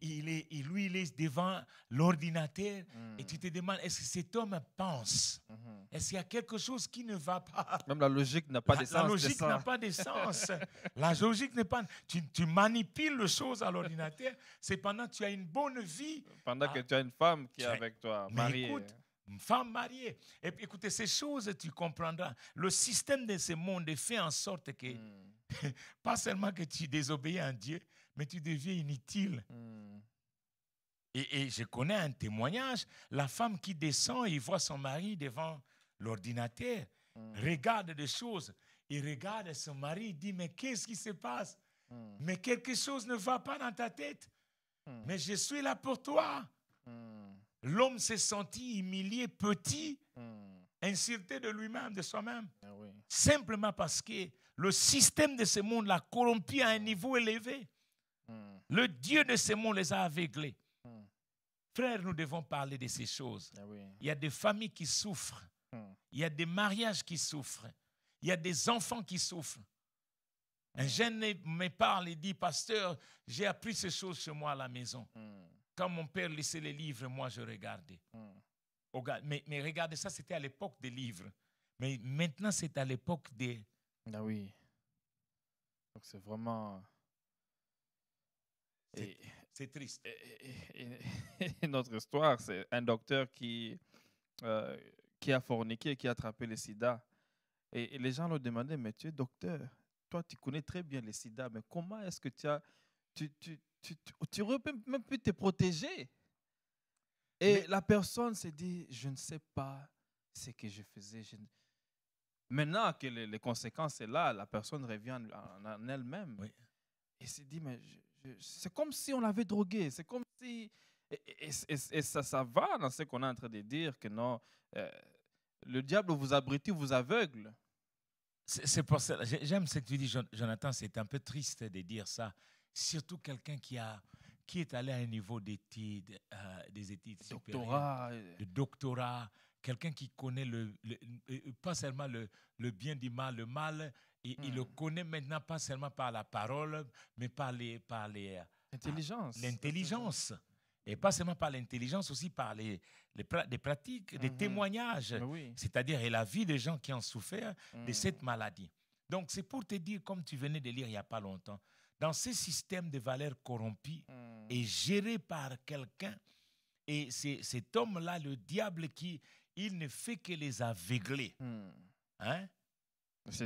il est, lui, il est devant l'ordinateur, et tu mm. te demandes, est-ce que cet homme pense mm-hmm. Est-ce qu'il y a quelque chose qui ne va pas Même la logique n'a pas de sens. La logique n'a pas de sens. la logique n'est pas... Tu, manipules les choses à l'ordinateur, c'est pendant que tu as une bonne vie. Pendant que ah. tu as une femme qui est avec toi, mariée femme mariée. Et écoutez, ces choses, tu comprendras. Le système de ce monde fait en sorte que, pas seulement que tu désobéis à Dieu, mais tu deviens inutile. Et, je connais un témoignage, la femme qui descend et voit son mari devant l'ordinateur, regarde des choses, il regarde son mari, dit, mais qu'est-ce qui se passe Mais quelque chose ne va pas dans ta tête. Hmm. Mais je suis là pour toi. Hmm l'homme s'est senti humilié, petit, hmm. insulté de lui-même, de soi-même. Eh Simplement parce que le système de ce monde l'a corrompu à un niveau élevé. Hmm. Le Dieu de ce monde les a aveuglés. Hmm. Frère, Frères, nous devons parler de ces choses. Eh il y a des familles qui souffrent. Il y a des mariages qui souffrent. Il y a des enfants qui souffrent. Un jeune me parle et dit, pasteur, j'ai appris ces choses chez moi à la maison quand mon père laissait les livres, moi, je regardais. Hmm. Mais, regardez, ça, c'était à l'époque des livres. Mais maintenant, c'est à l'époque des... Ah oui. Donc, c'est vraiment... C'est triste. Et, notre histoire, c'est un docteur qui, euh, qui a forniqué, qui a attrapé le sida. Et, les gens l'ont demandé. mais tu es docteur, toi tu connais très bien le sida, mais comment est-ce que tu as... Tu, tu, tu, tu aurais même pu te protéger. Et la personne s'est dit, je ne sais pas ce que je faisais. Maintenant que les, conséquences sont là, la personne revient en, elle-même. Et s'est dit, mais c'est comme si on l'avait drogué. C'est comme si. Et, ça, ça va dans ce qu'on est en train de dire que non, euh, le diable vous abrutit, vous aveugle. C'est pour ça. J'aime ce que tu dis, Jonathan. C'est un peu triste de dire ça surtout quelqu'un qui, est allé à un niveau d'études, euh, des études supérieures, de euh. doctorat, quelqu'un qui connaît pas seulement le, bien du mal, le mal, il le hmm. connaît maintenant pas seulement par la parole, mais par les... Par les ah, Intelligence. L'intelligence. Et pas seulement par l'intelligence, aussi par les, pratiques, des hmm. témoignages, ben c'est-à-dire et la vie des gens qui ont souffert de hmm. cette maladie. Donc c'est pour te dire, comme tu venais de lire il n'y a pas longtemps, dans ce système de valeurs corrompues hmm. et gérés géré par quelqu'un. Et c'est cet homme-là, le diable, qui il ne fait que les aveugler. Hmm. Hein?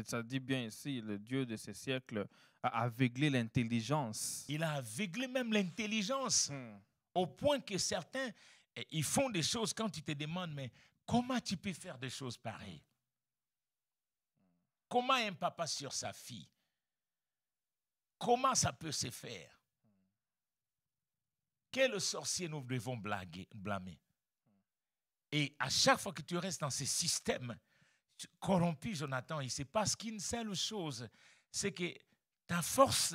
Ça dit bien ici, le Dieu de ces siècles a aveuglé l'intelligence. Il a aveuglé même l'intelligence, hmm. au point que certains, eh, ils font des choses quand tu te demandes, mais comment tu peux faire des choses pareilles Comment un papa sur sa fille Comment ça peut se faire Quel sorcier nous devons blâmer Et à chaque fois que tu restes dans ce système corrompu, Jonathan, il se pas qu'une seule chose, c'est que ta force,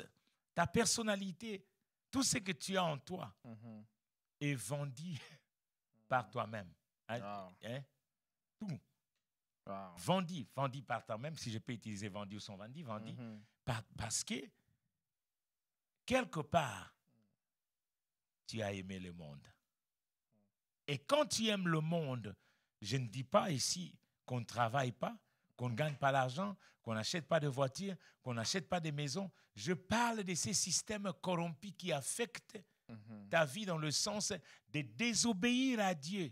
ta personnalité, tout ce que tu as en toi mm-hmm. est vendu par toi-même. Hein? Hein? Tout. Vendu, vendu par toi-même, si je peux utiliser vendu ou sans vendu, vendu, mm-hmm. par, parce que quelque part, tu as aimé le monde. Et quand tu aimes le monde, je ne dis pas ici qu'on ne travaille pas, qu'on ne gagne pas l'argent, qu'on n'achète pas de voitures, qu'on n'achète pas de maisons. Je parle de ces systèmes corrompus qui affectent mhm. ta vie dans le sens de désobéir à Dieu,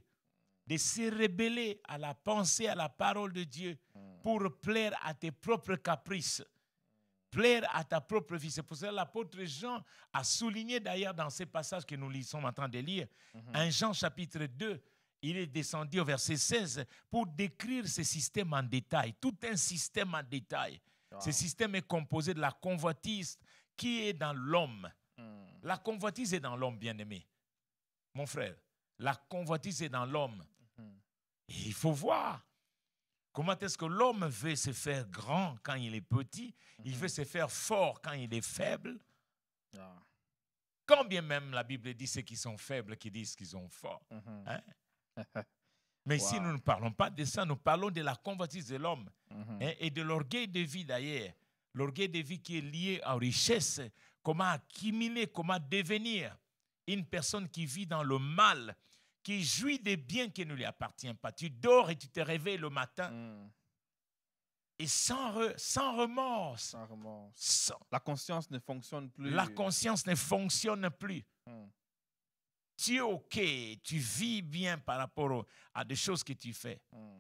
de se rébeller à la pensée, à la parole de Dieu mhm. pour plaire à tes propres caprices plaire à ta propre vie. C'est pour ça que l'apôtre Jean a souligné d'ailleurs dans ces passages que nous lisons en train de lire, mm Jean chapitre 2, il est descendu au verset 16 pour décrire ce système en détail, tout un système en détail. Ce système est composé de la convoitise qui est dans l'homme. Hmm. La convoitise est dans l'homme, bien-aimé. Mon frère, la convoitise est dans l'homme. Mhm. Il faut voir. Comment est-ce que l'homme veut se faire grand quand il est petit Il mhm. veut se faire fort quand il est faible. Ah. Quand bien même la Bible dit ceux qui sont faibles qui disent qu'ils sont forts. Mhm. Hein? Mais si nous ne parlons pas de ça, nous parlons de la convoitise de l'homme mhm. hein, et de l'orgueil de vie d'ailleurs. L'orgueil de vie qui est lié aux richesses, comment accumuler, comment devenir une personne qui vit dans le mal, qui jouit des biens qui ne lui appartiennent pas. Tu dors et tu te réveilles le matin. Hmm. Et sans, sans remords. Sans la conscience ne fonctionne plus. La conscience ne fonctionne plus. Hmm. Tu es OK, tu vis bien par rapport à des choses que tu fais. Hmm.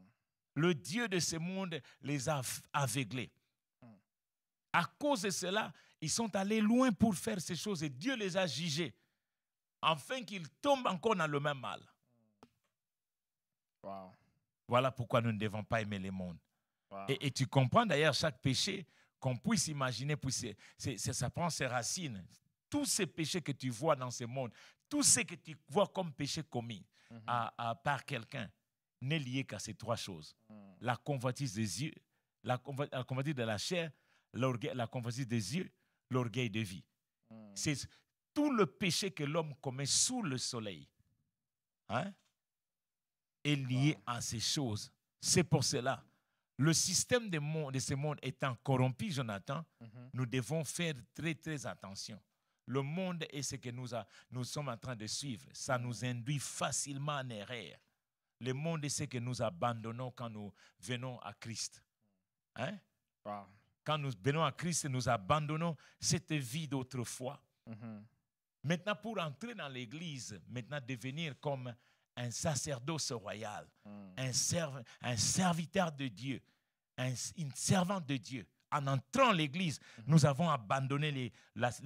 Le Dieu de ce monde les a aveuglés. À cause de cela, ils sont allés loin pour faire ces choses et Dieu les a jugés, afin qu'ils tombent encore dans le même mal. Voilà pourquoi nous ne devons pas aimer le monde. Et, tu comprends d'ailleurs chaque péché qu'on puisse imaginer, c'est ça prend ses racines. Tous ces péchés que tu vois dans ce monde, tout ce que tu vois comme péché commis mm-hmm. à, par quelqu'un n'est lié qu'à ces trois choses. Mm. La convoitise des yeux, la, convoitise de la chair, la convoitise des yeux, l'orgueil de vie. Mm. C'est tout le péché que l'homme commet sous le soleil. Hein? est lié à ces choses. C'est pour cela. Le système de, de ce monde étant corrompu, Jonathan, mhm. nous devons faire très, très attention. Le monde est ce que nous, nous sommes en train de suivre. Ça mhm. nous induit facilement en erreur. Le monde est ce que nous abandonnons quand nous venons à Christ. Hein? Quand nous venons à Christ, nous abandonnons cette vie d'autrefois. Mhm. Maintenant, pour entrer dans l'Église, maintenant devenir comme un sacerdoce royal, hmm. un, un, serviteur de Dieu, une servante de Dieu. En entrant l'Église, hmm. nous avons abandonné les,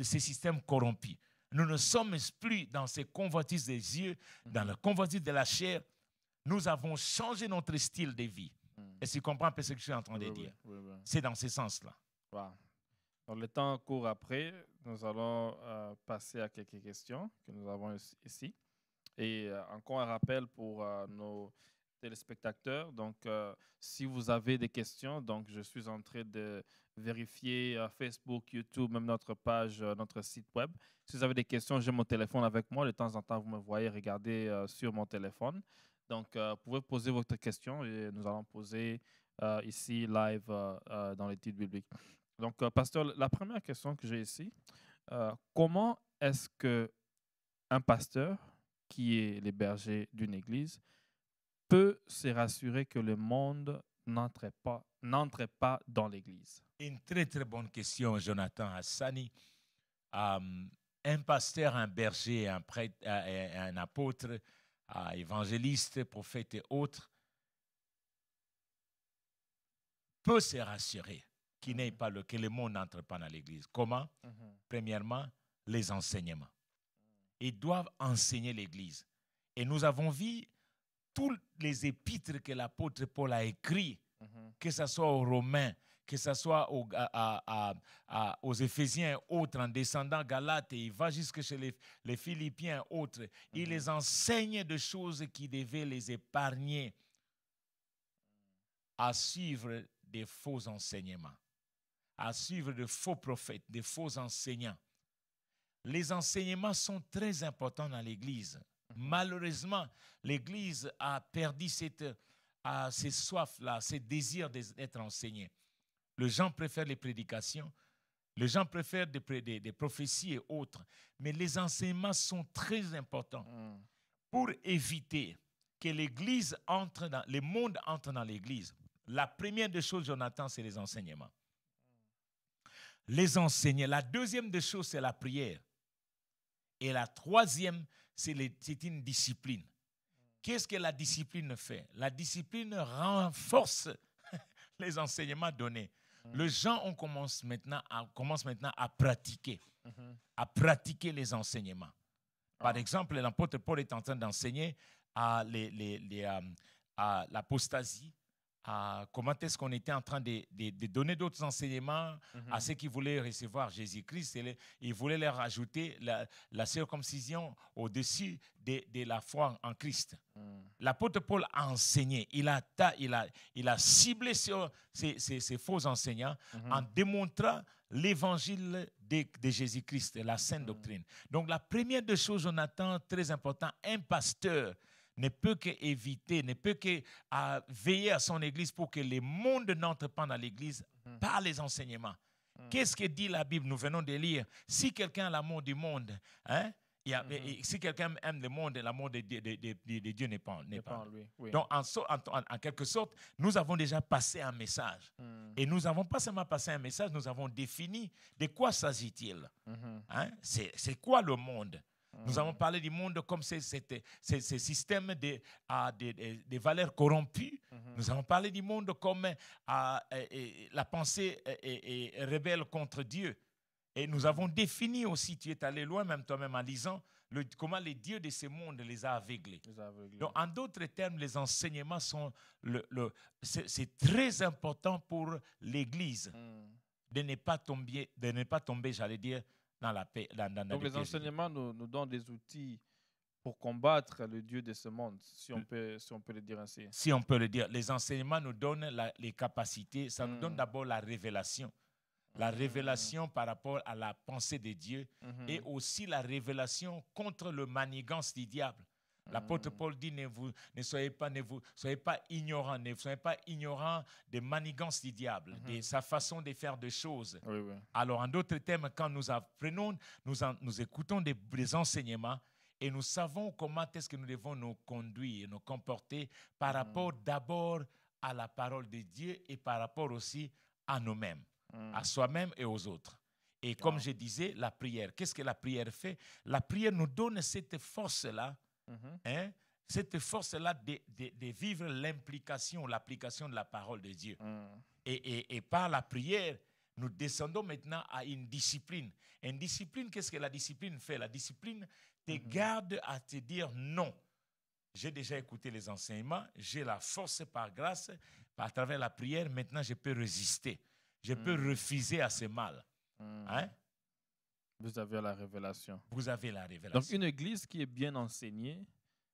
ces systèmes corrompus. Nous ne sommes plus dans ces convoitises des yeux, hmm. dans la convoitise de la chair. Nous avons changé notre style de vie. est que tu comprends un ce que je suis en train de dire, c'est dans ce sens-là. Dans le temps court après, nous allons euh, passer à quelques questions que nous avons ici. Et euh, encore un rappel pour euh, nos téléspectateurs. Donc, euh, si vous avez des questions, donc je suis en train de vérifier Facebook, YouTube, même notre page, notre site web. Si vous avez des questions, j'ai mon téléphone avec moi. De temps en temps, vous me voyez regarder sur mon téléphone. Donc, vous pouvez poser votre question et nous allons poser ici live dans l'étude biblique. Donc, pasteur, la première question que j'ai ici, comment est-ce que un pasteur qui est les bergers d'une église, peut se rassurer que le monde n'entrait pas, pas dans l'église. Une très très bonne question, Jonathan Hassani. Hum, un pasteur, un berger, un prêtre, euh, un apôtre, un euh, évangéliste, prophète et autres peut se rassurer qu'il mhm. n'est pas le, que le monde n'entre pas dans l'Église. Comment mhm. Premièrement, les enseignements. Ils doivent enseigner l'Église. Et nous avons vu tous les épîtres que l'apôtre Paul a écrits, mhm. que ce soit aux Romains, que ce soit aux, Éphésiens, autres, en descendant Galate, il va jusque chez les, Philippiens, autres. Il mhm. les enseigne de choses qui devaient les épargner à suivre des faux enseignements, à suivre de faux prophètes, de faux enseignants les enseignements sont très importants dans l'Église. Mhm. Malheureusement, l'Église a perdu cette, à ses soifs-là, ce désirs d'être enseigné. Les gens préfèrent les prédications, les gens préfèrent des, prophéties et autres, mais les enseignements sont très importants mhm. pour éviter que l'Église entre dans, le monde entre dans l'Église. La première des choses, Jonathan, c'est les enseignements. Mhm. Les enseigner. La deuxième des choses, c'est la prière. Et la troisième, c'est une discipline. Qu'est-ce que la discipline fait La discipline renforce les enseignements donnés. Mm. Les gens on commence, maintenant à, commence maintenant à pratiquer, mm-hmm. à pratiquer les enseignements. Par ah. exemple, l'apôtre Paul est en train d'enseigner à, euh, à l'apostasie, comment est-ce qu'on était en train de, donner d'autres enseignements à mhm. ceux qui voulaient recevoir Jésus-Christ. Il voulait leur ajouter la, circoncision au-dessus de, la foi en Christ. Mhm. L'apôtre Paul a enseigné, il a, il il a ciblé sur ces, faux enseignants mhm. en démontrant l'évangile de, Jésus-Christ, la sainte doctrine. Donc la première des choses, on attend très important, un pasteur ne peut qu'éviter, ne peut que à euh, veiller à son Église pour que le monde n'entre pas dans l'Église mhm. par les enseignements. Mhm. Qu'est-ce que dit la Bible Nous venons de lire. Si quelqu'un a l'amour du monde, hein, mhm. si quelqu'un aime le monde, l'amour de, de, Dieu n'est pas, pas en Donc, en, quelque sorte, nous avons déjà passé un message. Et nous n'avons pas seulement passé un message, nous avons défini de quoi s'agit-il. Hein, c'est, quoi le monde nous avons parlé du monde comme ces, systèmes de, à, ah, des valeurs corrompues. Mhm. Nous avons parlé du monde comme ah, la pensée et, rebelle contre Dieu. Et nous avons défini aussi, tu es allé loin même toi-même en lisant, le, comment les dieux de ce monde les a aveuglés. Donc, en d'autres termes, les enseignements sont le, c'est très important pour l'Église mhm. de ne pas tomber, de ne pas tomber, j'allais dire, la Donc les enseignements nous, donnent des outils pour combattre le Dieu de ce monde, si on peut, si on peut le dire ainsi. Si on peut le dire. Les enseignements nous donnent les capacités. Ça nous donne mm. d'abord la révélation. La mm. révélation par rapport à la pensée de Dieu mm-hmm. et aussi la révélation contre le manigance du diable. L'apôtre mm. Paul dit ne, vous, ne soyez pas, ne vous, soyez pas ignorants, ne soyez pas ignorant des manigances du diable, de mm-hmm. sa façon de faire des choses. Alors, en d'autres termes, quand nous apprenons, nous, nous écoutons des, enseignements, et nous savons comment est-ce que nous devons nous conduire, nous comporter par mm. rapport d'abord à la parole de Dieu et par rapport aussi à nous-mêmes, mm. à soi-même et aux autres. Et comme ah. je disais, la prière, qu'est-ce que la prière fait La prière nous donne cette force-là Mhm. Hein? Cette force-là de, vivre l'implication, l'application de la parole de Dieu. Mm. Et, par la prière, nous descendons maintenant à une discipline. Une discipline, qu'est-ce que la discipline fait La discipline te mhm. garde à te dire non. J'ai déjà écouté les enseignements, j'ai la force par grâce, à travers la prière, maintenant je peux résister. Je peux mm. refuser à ce mal. Mm. Hein? Vous avez la révélation. Vous avez la révélation. Donc, une église qui est bien enseignée,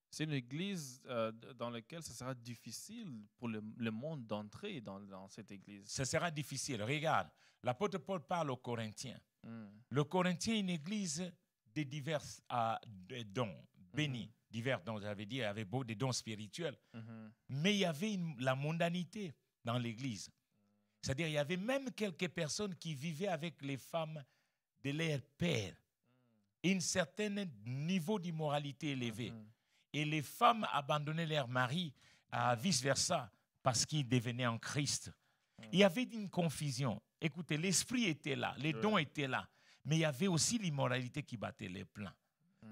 c'est une église euh, dans laquelle ce sera difficile pour le, monde d'entrer dans, cette église. Ce sera difficile. Regarde, l'apôtre Paul parle aux Corinthiens. Hmm. Le Corinthien est une église de divers ah, dons, bénis, hmm. divers dons. J'avais dit, il avait beau des dons spirituels. Hmm. Mais il y avait la mondanité dans l'église. C'est-à-dire, il y avait même quelques personnes qui vivaient avec les femmes leur père, mm. un certain niveau d'immoralité élevé. Mm-hmm. Et les femmes abandonnaient leur mari, à mm. vice-versa, parce qu'ils devenaient en Christ. Mm. Il y avait une confusion. Écoutez, l'esprit était là, les dons étaient là, mais il y avait aussi l'immoralité qui battait les plans.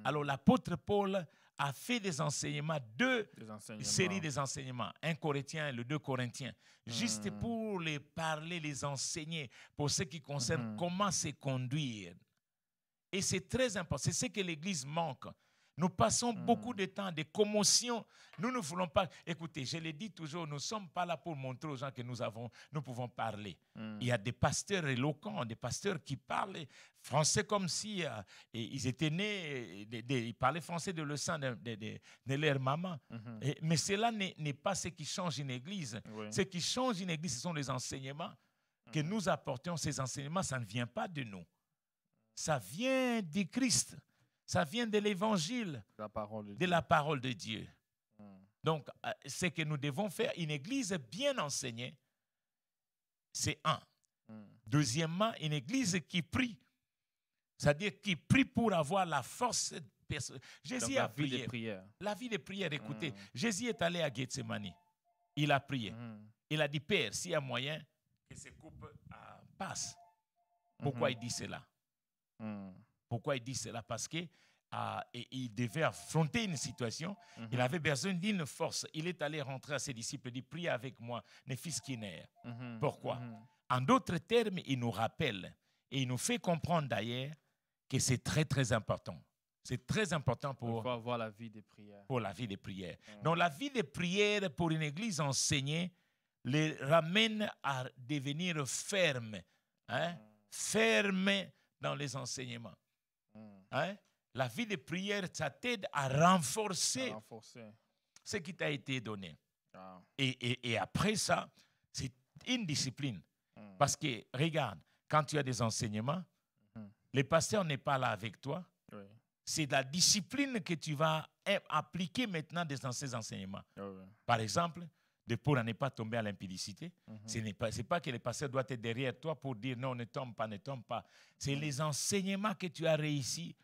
Alors l'apôtre Paul a fait des enseignements, deux des séries des enseignements, un Corinthien et le deux Corinthiens, juste hmm. pour les parler, les enseigner, pour ce qui concerne hmm. comment se conduire. Et c'est très important, c'est ce que l'Église manque. Nous passons hmm. beaucoup de temps, des commotions. Nous ne voulons pas. Écoutez, je le dis toujours, nous ne sommes pas là pour montrer aux gens que nous, avons, nous pouvons parler. Hmm. Il y a des pasteurs éloquents, des pasteurs qui parlent français comme si euh, ils étaient nés, euh, ils parlaient français de le sang de, leur maman. Hmm. mais cela n'est pas ce qui change une église. Ce qui change une église, ce sont les enseignements que nous apportons. Ces enseignements, ça ne vient pas de nous. Ça vient du Christ. Ça vient de l'évangile, de, la parole de Dieu. Hmm. Donc, euh, ce que nous devons faire, une église bien enseignée, c'est un. Hmm. Deuxièmement, une église qui prie, c'est-à-dire qui prie pour avoir la force Jésus a prié. la vie de prière, écoutez, hmm. Jésus est allé à Gethsemane. Il a prié. Il a dit, Père, s'il y a moyen que ce coupes passent. Euh, passe. Pourquoi il dit cela pourquoi il dit cela Parce qu'il ah, il devait affronter une situation. Mhm. Il avait besoin d'une force. Il est allé rentrer à ses disciples et dit Priez avec moi, ne fils qui mhm. Pourquoi mhm. En d'autres termes, il nous rappelle et il nous fait comprendre d'ailleurs que c'est très, très important. C'est très important pour. avoir la vie des prières. Pour la vie des prières. Donc, la vie des prières pour une église enseignée les ramène à devenir ferme. Hein? Ferme dans les enseignements. Hein? la vie de prière, ça t'aide à renforcer, ce qui t'a été donné. Ah. Et, après ça, c'est une discipline. Hmm. Parce que, regarde, quand tu as des enseignements, hmm. le pasteur n'est pas là avec toi. C'est la discipline que tu vas appliquer maintenant dans ces enseignements. Par exemple, de pour ne pas tomber à l'impudicité. Mhm. Ce n'est pas, que le pasteur doit être derrière toi pour dire non, ne tombe pas, ne tombe pas. C'est mhm. les enseignements que tu as réussi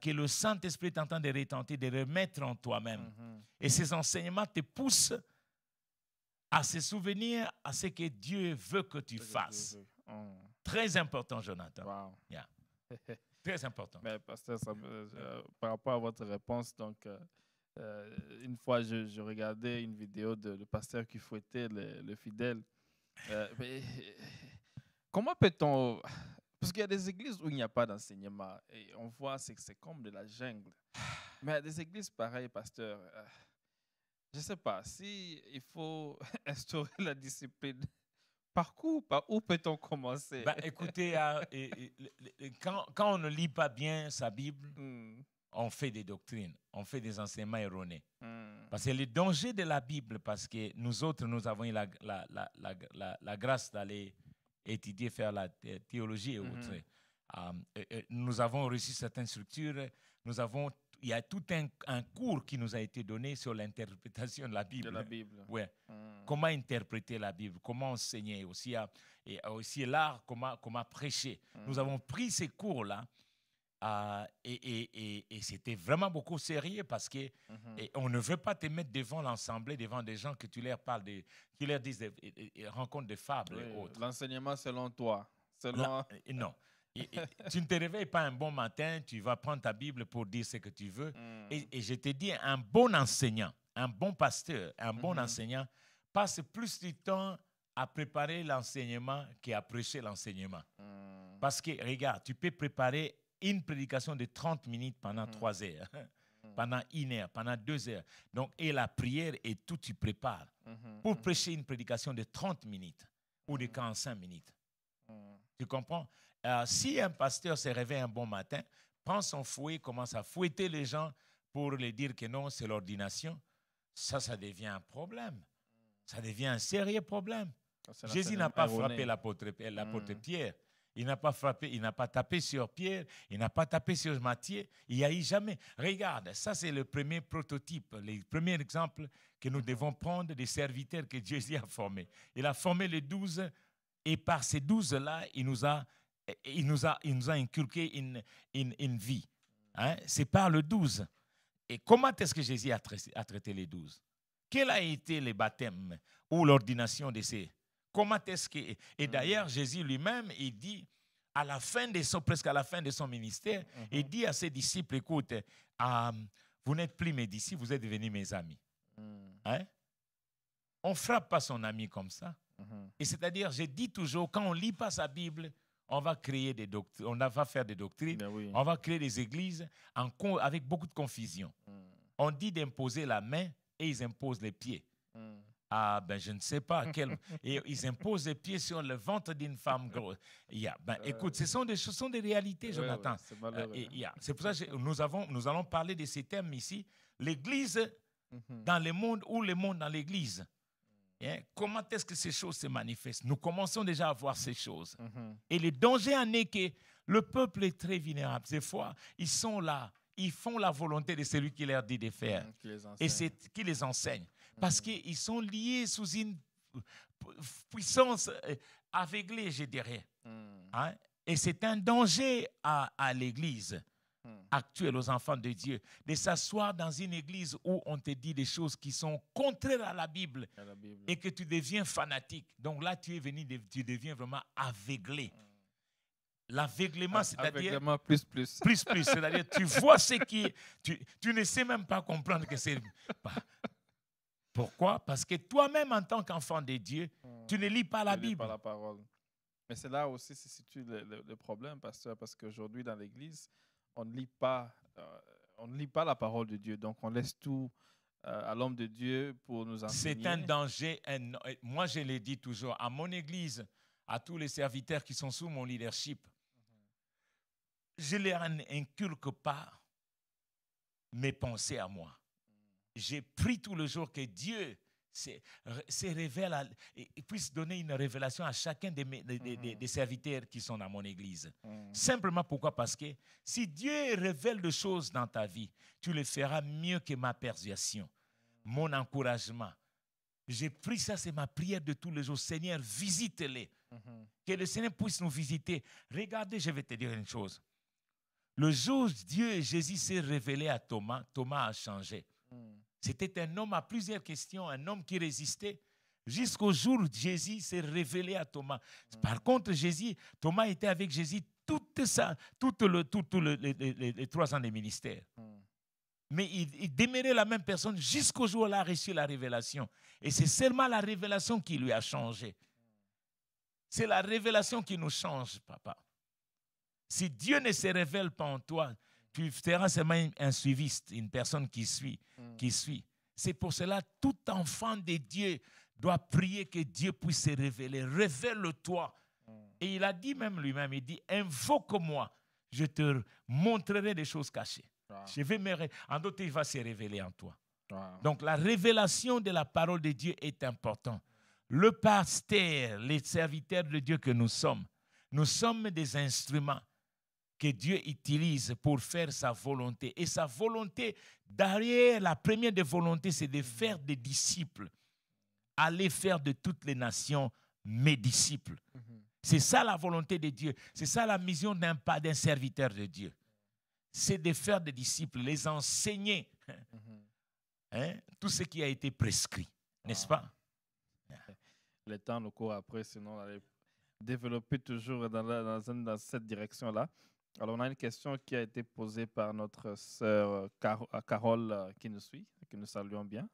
que le Saint-Esprit t'entende de retenter, de remettre en toi-même. Mhm. Et ces enseignements te poussent à se souvenir à ce que Dieu veut que tu fasses. Oh. Très important, Jonathan. Très important. Mais pasteur, euh, par rapport à votre réponse, donc, euh, euh, une fois, je, regardais une vidéo de le pasteur qui fouettait le, fidèle. comment peut-on parce mm-hmm. qu'il y a des églises où il n'y a pas d'enseignement et on voit que c'est comme de la jungle. Mais a des églises pareilles, pasteur, euh, je ne sais pas, si il faut instaurer la discipline, par où, par où peut-on commencer bah, Écoutez, quand, on ne lit pas bien sa Bible, hmm. on fait des doctrines, on fait des enseignements erronés. Hmm. Parce que le danger de la Bible, parce que nous autres, nous avons eu la grâce d'aller étudier, faire la théologie et autres. Mhm. Um, euh, euh, nous avons reçu certaines structures, nous avons il y a tout un, cours qui nous a été donné sur l'interprétation de la Bible. Ouais. Mhm. Comment interpréter la Bible, comment enseigner, aussi, à, et aussi l'art, comment, comment prêcher. Mhm. Nous avons pris ces cours-là ah, et, et, et, c'était vraiment beaucoup sérieux parce que mm-hmm. on ne veut pas te mettre devant l'assemblée, devant des gens que tu leur parles, de, qui leur disent des, rencontres de fables et autres. L'enseignement selon toi. Selon... non. tu ne te réveilles pas un bon matin, tu vas prendre ta Bible pour dire ce que tu veux. Mm. Et, je te dis, un bon enseignant, un bon pasteur, un bon mm-hmm. enseignant passe plus de temps à préparer l'enseignement qu'à prêcher l'enseignement. Mm. Parce que, regarde, tu peux préparer une prédication de 30 minutes pendant 3 mm. heures, mm. pendant une heure, pendant 2 heures. Donc, et la prière et tout, tu prépares mm-hmm. pour mm-hmm. prêcher une prédication de 30 minutes ou de 45 mm. minutes. Tu comprends euh, Si un pasteur se réveille un bon matin, prend son fouet, commence à fouetter les gens pour leur dire que non, c'est l'ordination, ça, ça devient un problème. Ça devient un sérieux problème. Jésus n'a pas frappé l'apôtre, Pierre il n'a pas frappé, il n'a pas tapé sur Pierre, il n'a pas tapé sur Matthieu, il n'y a eu jamais. Regarde, ça c'est le premier prototype, le premier exemple que nous devons prendre des serviteurs que Jésus a formés. Il a formé les douze et par ces douze-là, il nous a, il nous a, il nous a inculqué une, vie. Hein. C'est par le douze. Et comment est-ce que Jésus a traité, a traité les douze Quel a été le baptême ou l'ordination de ces Comment est-ce que... Et mm. d'ailleurs, Jésus lui-même, il dit, à la fin de son, presque à la fin de son ministère, mm-hmm. il dit à ses disciples, écoute, euh, vous n'êtes plus mes disciples, vous êtes devenus mes amis. Mm. Hein? On ne frappe pas son ami comme ça. Mm-hmm. Et c'est-à-dire, j'ai dit toujours, quand on ne lit pas sa Bible, on va créer des on va faire des doctrines, ben on va créer des églises avec beaucoup de confusion. Mm. On dit d'imposer la main et ils imposent les pieds ah ben, je ne sais pas, ils imposent les pieds sur le ventre d'une femme grosse. Ben, écoute, ce sont des, sont des réalités, Jonathan. Euh, c'est pour ça que nous, avons, nous allons parler de ces thèmes ici. L'Église mm-hmm. dans le monde ou le monde dans l'Église. Eh, comment est-ce que ces choses se manifestent Nous commençons déjà à voir ces choses. Mm-hmm. Et le danger en est que le peuple est très vulnérable. Des fois, ils sont là, ils font la volonté de celui qui leur dit de faire mm-hmm, et c'est qui les enseigne parce qu'ils sont liés sous une puissance euh, aveuglée, je dirais. Hmm. Hein? Et c'est un danger à, l'Église hmm. actuelle, aux enfants de Dieu, de s'asseoir dans une église où on te dit des choses qui sont contraires à la Bible, et que tu deviens fanatique. Donc là, tu es venu, tu deviens vraiment aveuglé. Hmm. L'aveuglement, c'est-à-dire. plus, plus. Plus, plus. C'est-à-dire, tu vois ce qui. tu ne sais même pas comprendre que c'est. Pourquoi Parce que toi-même, en tant qu'enfant de Dieu, tu ne lis pas la Bible. pas la parole. Mais c'est là aussi se situe le, problème, pasteur, parce qu'aujourd'hui, dans l'Église, on ne lit pas, euh, on ne lit pas la parole de Dieu. Donc, on laisse tout euh, à l'homme de Dieu pour nous enseigner. C'est un danger. Moi, je l'ai dit toujours à mon Église, à tous les serviteurs qui sont sous mon leadership. Je ne leur inculque pas mes pensées à moi. J'ai prié tout le jour que Dieu se révèle puisse donner une révélation à chacun mm-hmm. des, serviteurs qui sont dans mon église. Mm-hmm. Simplement pourquoi Parce que si Dieu révèle des choses dans ta vie, tu le feras mieux que ma persuasion, mon encouragement. J'ai pris ça, c'est ma prière de tous les jours. Seigneur, visite-les. Mm-hmm. Que le Seigneur puisse nous visiter. Regardez, je vais te dire une chose. Le jour où Dieu et Jésus s'est révélé à Thomas, Thomas a changé. Mm. C'était un homme à plusieurs questions, un homme qui résistait jusqu'au jour où Jésus s'est révélé à Thomas. Mm. Par contre, Jésus, Thomas était avec Jésus toute ça, tout le, tout, les, trois ans des ministères. Mm. Mais il, il demeurait la même personne jusqu'au jour où il a reçu la révélation. Et c'est seulement la révélation qui lui a changé. C'est la révélation qui nous change, papa. Si Dieu ne se révèle pas en toi, tu seras même un suiviste, une personne qui suit, mm. qui suit. C'est pour cela tout enfant de Dieu doit prier que Dieu puisse se révéler. Révèle-toi. Mm. Et il a dit même lui-même, il dit, invoque-moi, je te montrerai des choses cachées. Je En d'autres, il va se révéler en toi. Donc la révélation de la parole de Dieu est importante. Le pasteur, les serviteurs de Dieu que nous sommes, nous sommes des instruments que Dieu utilise pour faire sa volonté. Et sa volonté, derrière la première des volontés, c'est de faire des disciples. Aller faire de toutes les nations mes disciples. C'est ça la volonté de Dieu. C'est ça la mission d'un pas d'un serviteur de Dieu. C'est de faire des disciples, les enseigner. Hein, tout ce qui a été prescrit, n'est-ce pas? Ah. Le temps nous court après, sinon on allait développer toujours dans, la, dans cette direction-là. Alors, on a une question qui a été posée par notre sœur euh, euh, Carole euh, qui nous suit, que nous saluons bien.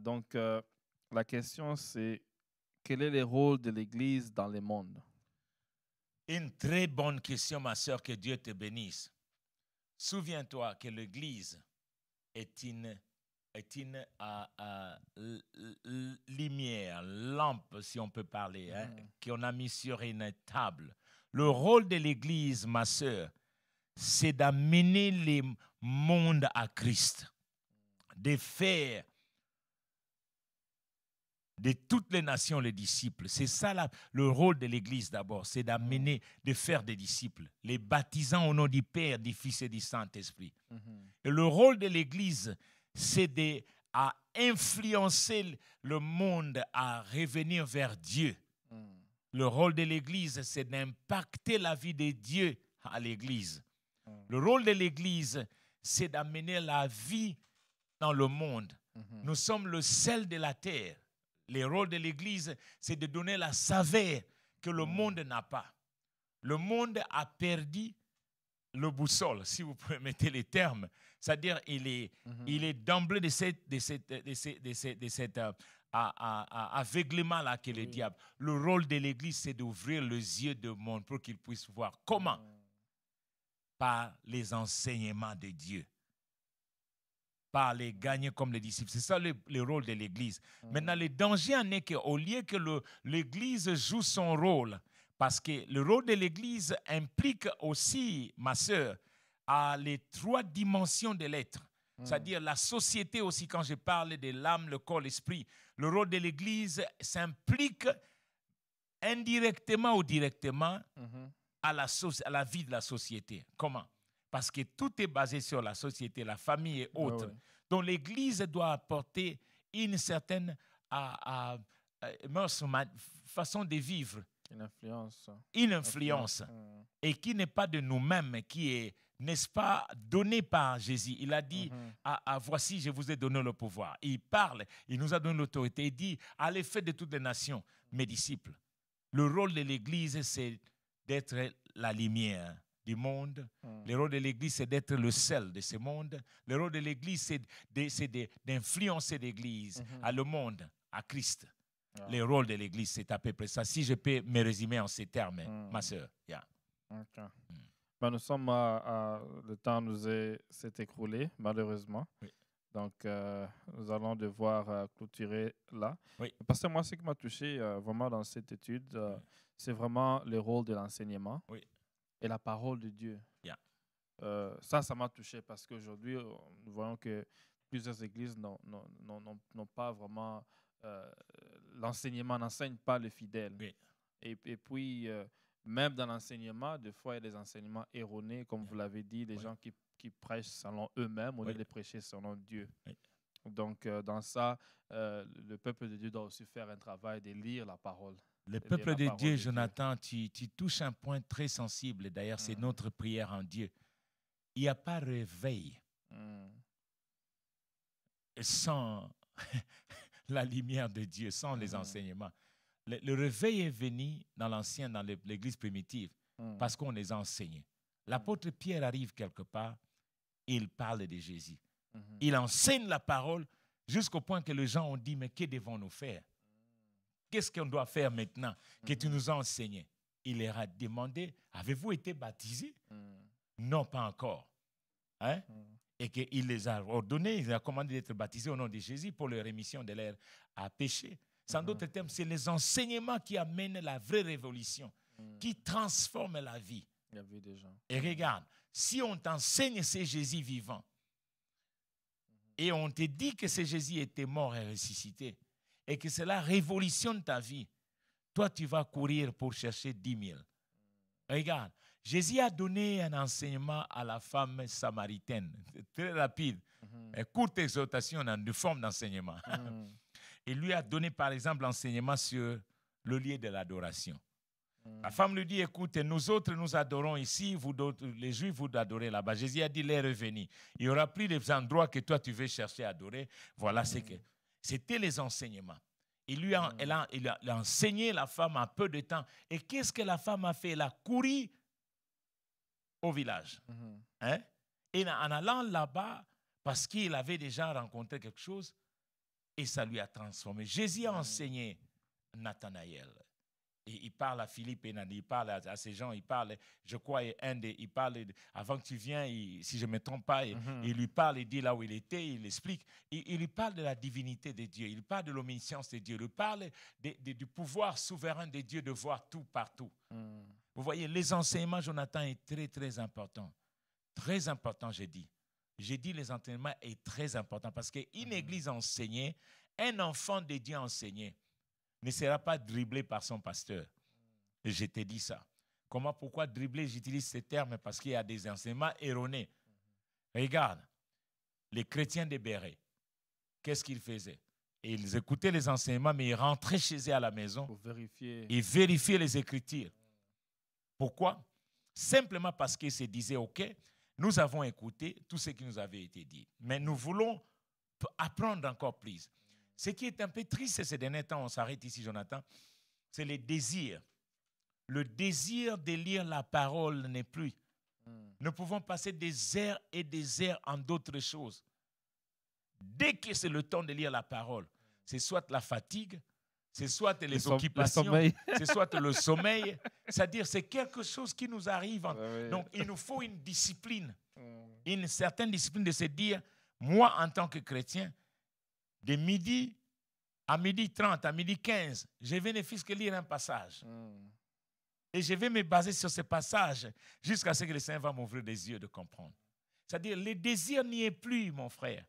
donc, la question c'est quel est le rôle de l'Église dans le monde Une très bonne question, ma sœur, que Dieu te bénisse. Souviens-toi que l'Église est une, est une lumière, lampe, si on peut parler, hein, mm. qu'on a mis sur une table le rôle de l'Église, ma sœur, c'est d'amener le monde à Christ, de faire de toutes les nations les disciples. C'est ça le rôle de l'Église d'abord, c'est d'amener, de faire des disciples, les baptisant au nom du Père, du Fils et du Saint-Esprit. Mm-hmm. Et le rôle de l'Église, c'est d'influencer influencer le monde à revenir vers Dieu le rôle de l'Église, c'est d'impacter la vie de Dieu à l'Église. Mm. Le rôle de l'Église, c'est d'amener la vie dans le monde. Mm-hmm. Nous sommes le sel de la terre. Le rôle de l'Église, c'est de donner la saveur que le mm. monde n'a pas. Le monde a perdu le boussole, si vous permettez les termes. C'est-à-dire, il est, mm-hmm. il est d'emblée de de cette, de de de cette euh, à, à, à aveuglement là que le diable. Le rôle de l'Église, c'est d'ouvrir les yeux du monde pour qu'ils puissent voir. Comment mm. Par les enseignements de Dieu. Par les mm. gagner comme les disciples. C'est ça le, rôle de l'Église. Mm. Maintenant, le danger en est qu'au lieu que l'Église joue son rôle, parce que le rôle de l'Église implique aussi, ma sœur, à les trois dimensions de l'être. Mm. C'est-à-dire la société aussi, quand je parle de l'âme, le corps, l'esprit, le rôle de l'Église s'implique indirectement ou directement mm-hmm. à, la vie de la société. Comment Parce que tout est basé sur la société, la famille et autres. dont Donc l'Église doit apporter une certaine façon de vivre. Une influence. Une influence. Et qui n'est pas de nous-mêmes, qui est n'est-ce pas, donné par Jésus. Il a dit, mhm. à voici, je vous ai donné le pouvoir. il parle, il nous a donné l'autorité. Il dit, À l'effet de toutes les nations mes disciples. Le rôle de l'Église, c'est d'être la lumière du monde. Mhm. Le rôle de l'Église, c'est d'être le sel de ce monde. Le rôle de l'Église, c'est d'influencer l'Église mhm. à le monde, à Christ. Ah. Le rôle de l'Église, c'est à peu près ça. Si je peux me résumer en ces termes, ma sœur. Mm. Ben, nous sommes Le temps nous s'est écroulé, malheureusement. Donc, euh, nous allons devoir euh, clôturer là. Oui. Parce que moi, ce qui m'a touché euh, vraiment dans cette étude, c'est vraiment le rôle de l'enseignement oui. et la parole de Dieu. ça, ça m'a touché parce qu'aujourd'hui, nous voyons que plusieurs églises n'ont pas vraiment... L'enseignement n'enseigne pas le fidèle. Et, et, puis, même dans l'enseignement, des fois, il y a des enseignements erronés, comme vous l'avez dit, des gens qui, qui, prêchent selon eux-mêmes au lieu de prêcher selon Dieu. Donc, euh, dans ça, euh, le peuple de Dieu doit aussi faire un travail de lire la parole. Le peuple de, Dieu, Jonathan, Tu, touches un point très sensible. D'ailleurs, c'est mm. notre prière en Dieu. Il n'y a pas réveil mm. sans la lumière de Dieu, sans les mm. enseignements le, réveil est venu dans l'ancien, dans l'Église primitive, hmm. parce qu'on les a enseignés. L'apôtre hmm. Pierre arrive quelque part, il parle de Jésus. Hmm. Il enseigne la parole jusqu'au point que les gens ont dit, mais que devons-nous faire Qu'est-ce qu'on doit faire maintenant que tu nous as enseigné Il leur a demandé, avez-vous été baptisés Non, pas encore. Hein? et qu'il les a ordonnés, il a commandé d'être baptisés au nom de Jésus pour leur rémission de l'air à sans mhm. d'autres c'est les enseignements qui amènent la vraie révolution, mhm. qui transforme la vie. gens. Et regarde, si on t'enseigne c'est Jésus vivant, mhm. et on te dit que c'est Jésus était mort et ressuscité, et que cela révolutionne ta vie, toi tu vas courir pour chercher 10 000. Regarde, Jésus a donné un enseignement à la femme samaritaine, très rapide, une courte exhortation en forme d'enseignement. Il lui a donné, par exemple, l'enseignement sur le lieu de l'adoration. Hmm. La femme lui dit, écoute, nous autres, nous adorons ici, vous les Juifs, vous adorez là-bas. Jésus a dit, les revenir. Il y aura plus les endroits que toi, tu veux chercher à adorer. Voilà ce hmm. que... C'était les enseignements. Il lui hmm. a, il a, enseigné la femme en peu de temps. Et qu'est-ce que la femme a fait Elle a couru au village. Hein? Et en allant là-bas, parce qu'il avait déjà rencontré quelque chose, et ça lui a transformé. Jésus a enseigné Nathanaël. il parle à Philippe et il parle à, ces gens, il parle, je crois, un des, il parle, avant que tu viennes, si je ne me trompe pas, mhm. il, lui parle, il dit là où il était, il explique, il, lui parle de la divinité de Dieu, il parle de l'omniscience de Dieu, il lui parle du pouvoir souverain de Dieu de voir tout partout. Mm. Vous voyez, les enseignements, Jonathan, est très, très important. Très important, j'ai dit j'ai dit les enseignements est très important parce qu'une mhm. église enseignée, un enfant de Dieu enseigné ne sera pas dribblé par son pasteur. Je t'ai dit ça. Comment, pourquoi dribbler J'utilise ce terme parce qu'il y a des enseignements erronés. Regarde, les chrétiens de Béret, qu'est-ce qu'ils faisaient Ils écoutaient les enseignements, mais ils rentraient chez eux à la maison. Pour vérifier. Ils vérifiaient les écritures. Pourquoi Simplement parce qu'ils se disaient, OK, nous avons écouté tout ce qui nous avait été dit, mais nous voulons apprendre encore plus. Ce qui est un peu triste ces derniers temps, on s'arrête ici, Jonathan, c'est le désir. Le désir de lire la parole n'est plus. Hmm. Nous pouvons passer des heures et des heures en d'autres choses. Dès que c'est le temps de lire la parole, c'est soit la fatigue, c'est soit les, occupations, c'est soit le sommeil. C'est-à-dire, c'est quelque chose qui nous arrive. Donc, il nous faut une discipline, mm. une certaine discipline de se dire, moi, en tant que chrétien, de midi à midi 30, à midi 15, je vais ne fût lire un passage. Mm. Et je vais me baser sur ce passage jusqu'à ce que le Seigneur va m'ouvrir des yeux de comprendre. C'est-à-dire, le désir n'y est plus, mon frère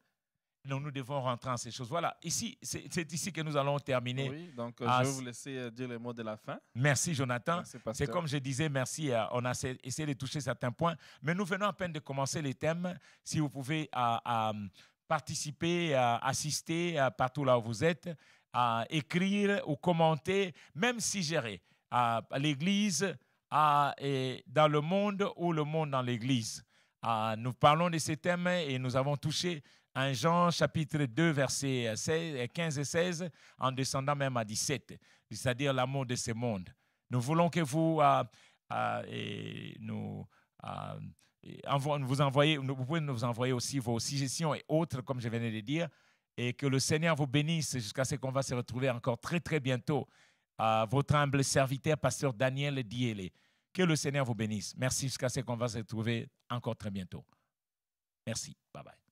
nous, devons rentrer en ces choses. Voilà, ici, c'est ici que nous allons terminer. Oui, donc euh, ah, je vais vous laisser euh, dire les mots de la fin. Merci, Jonathan. C'est comme je disais, merci. Euh, on a essayé de toucher certains points, mais nous venons à peine de commencer les thèmes. Si vous pouvez participer, assister partout là où vous êtes, écrire ou commenter, même si gérer à l'Église et dans le monde ou le monde dans l'Église. nous parlons de ces thèmes et nous avons touché en Jean chapitre 2, versets 15 euh, et 16, en descendant même à 17, c'est-à-dire l'amour de ce monde. Nous voulons que vous euh, euh, nous, vous, envoyez, vous pouvez nous envoyer aussi vos suggestions et autres, comme je venais de dire, et que le Seigneur vous bénisse jusqu'à ce qu'on va se retrouver encore très, très bientôt. votre humble serviteur, pasteur Daniel Diele. Que le Seigneur vous bénisse. Merci jusqu'à ce qu'on va se retrouver encore très bientôt. Merci. Bye bye.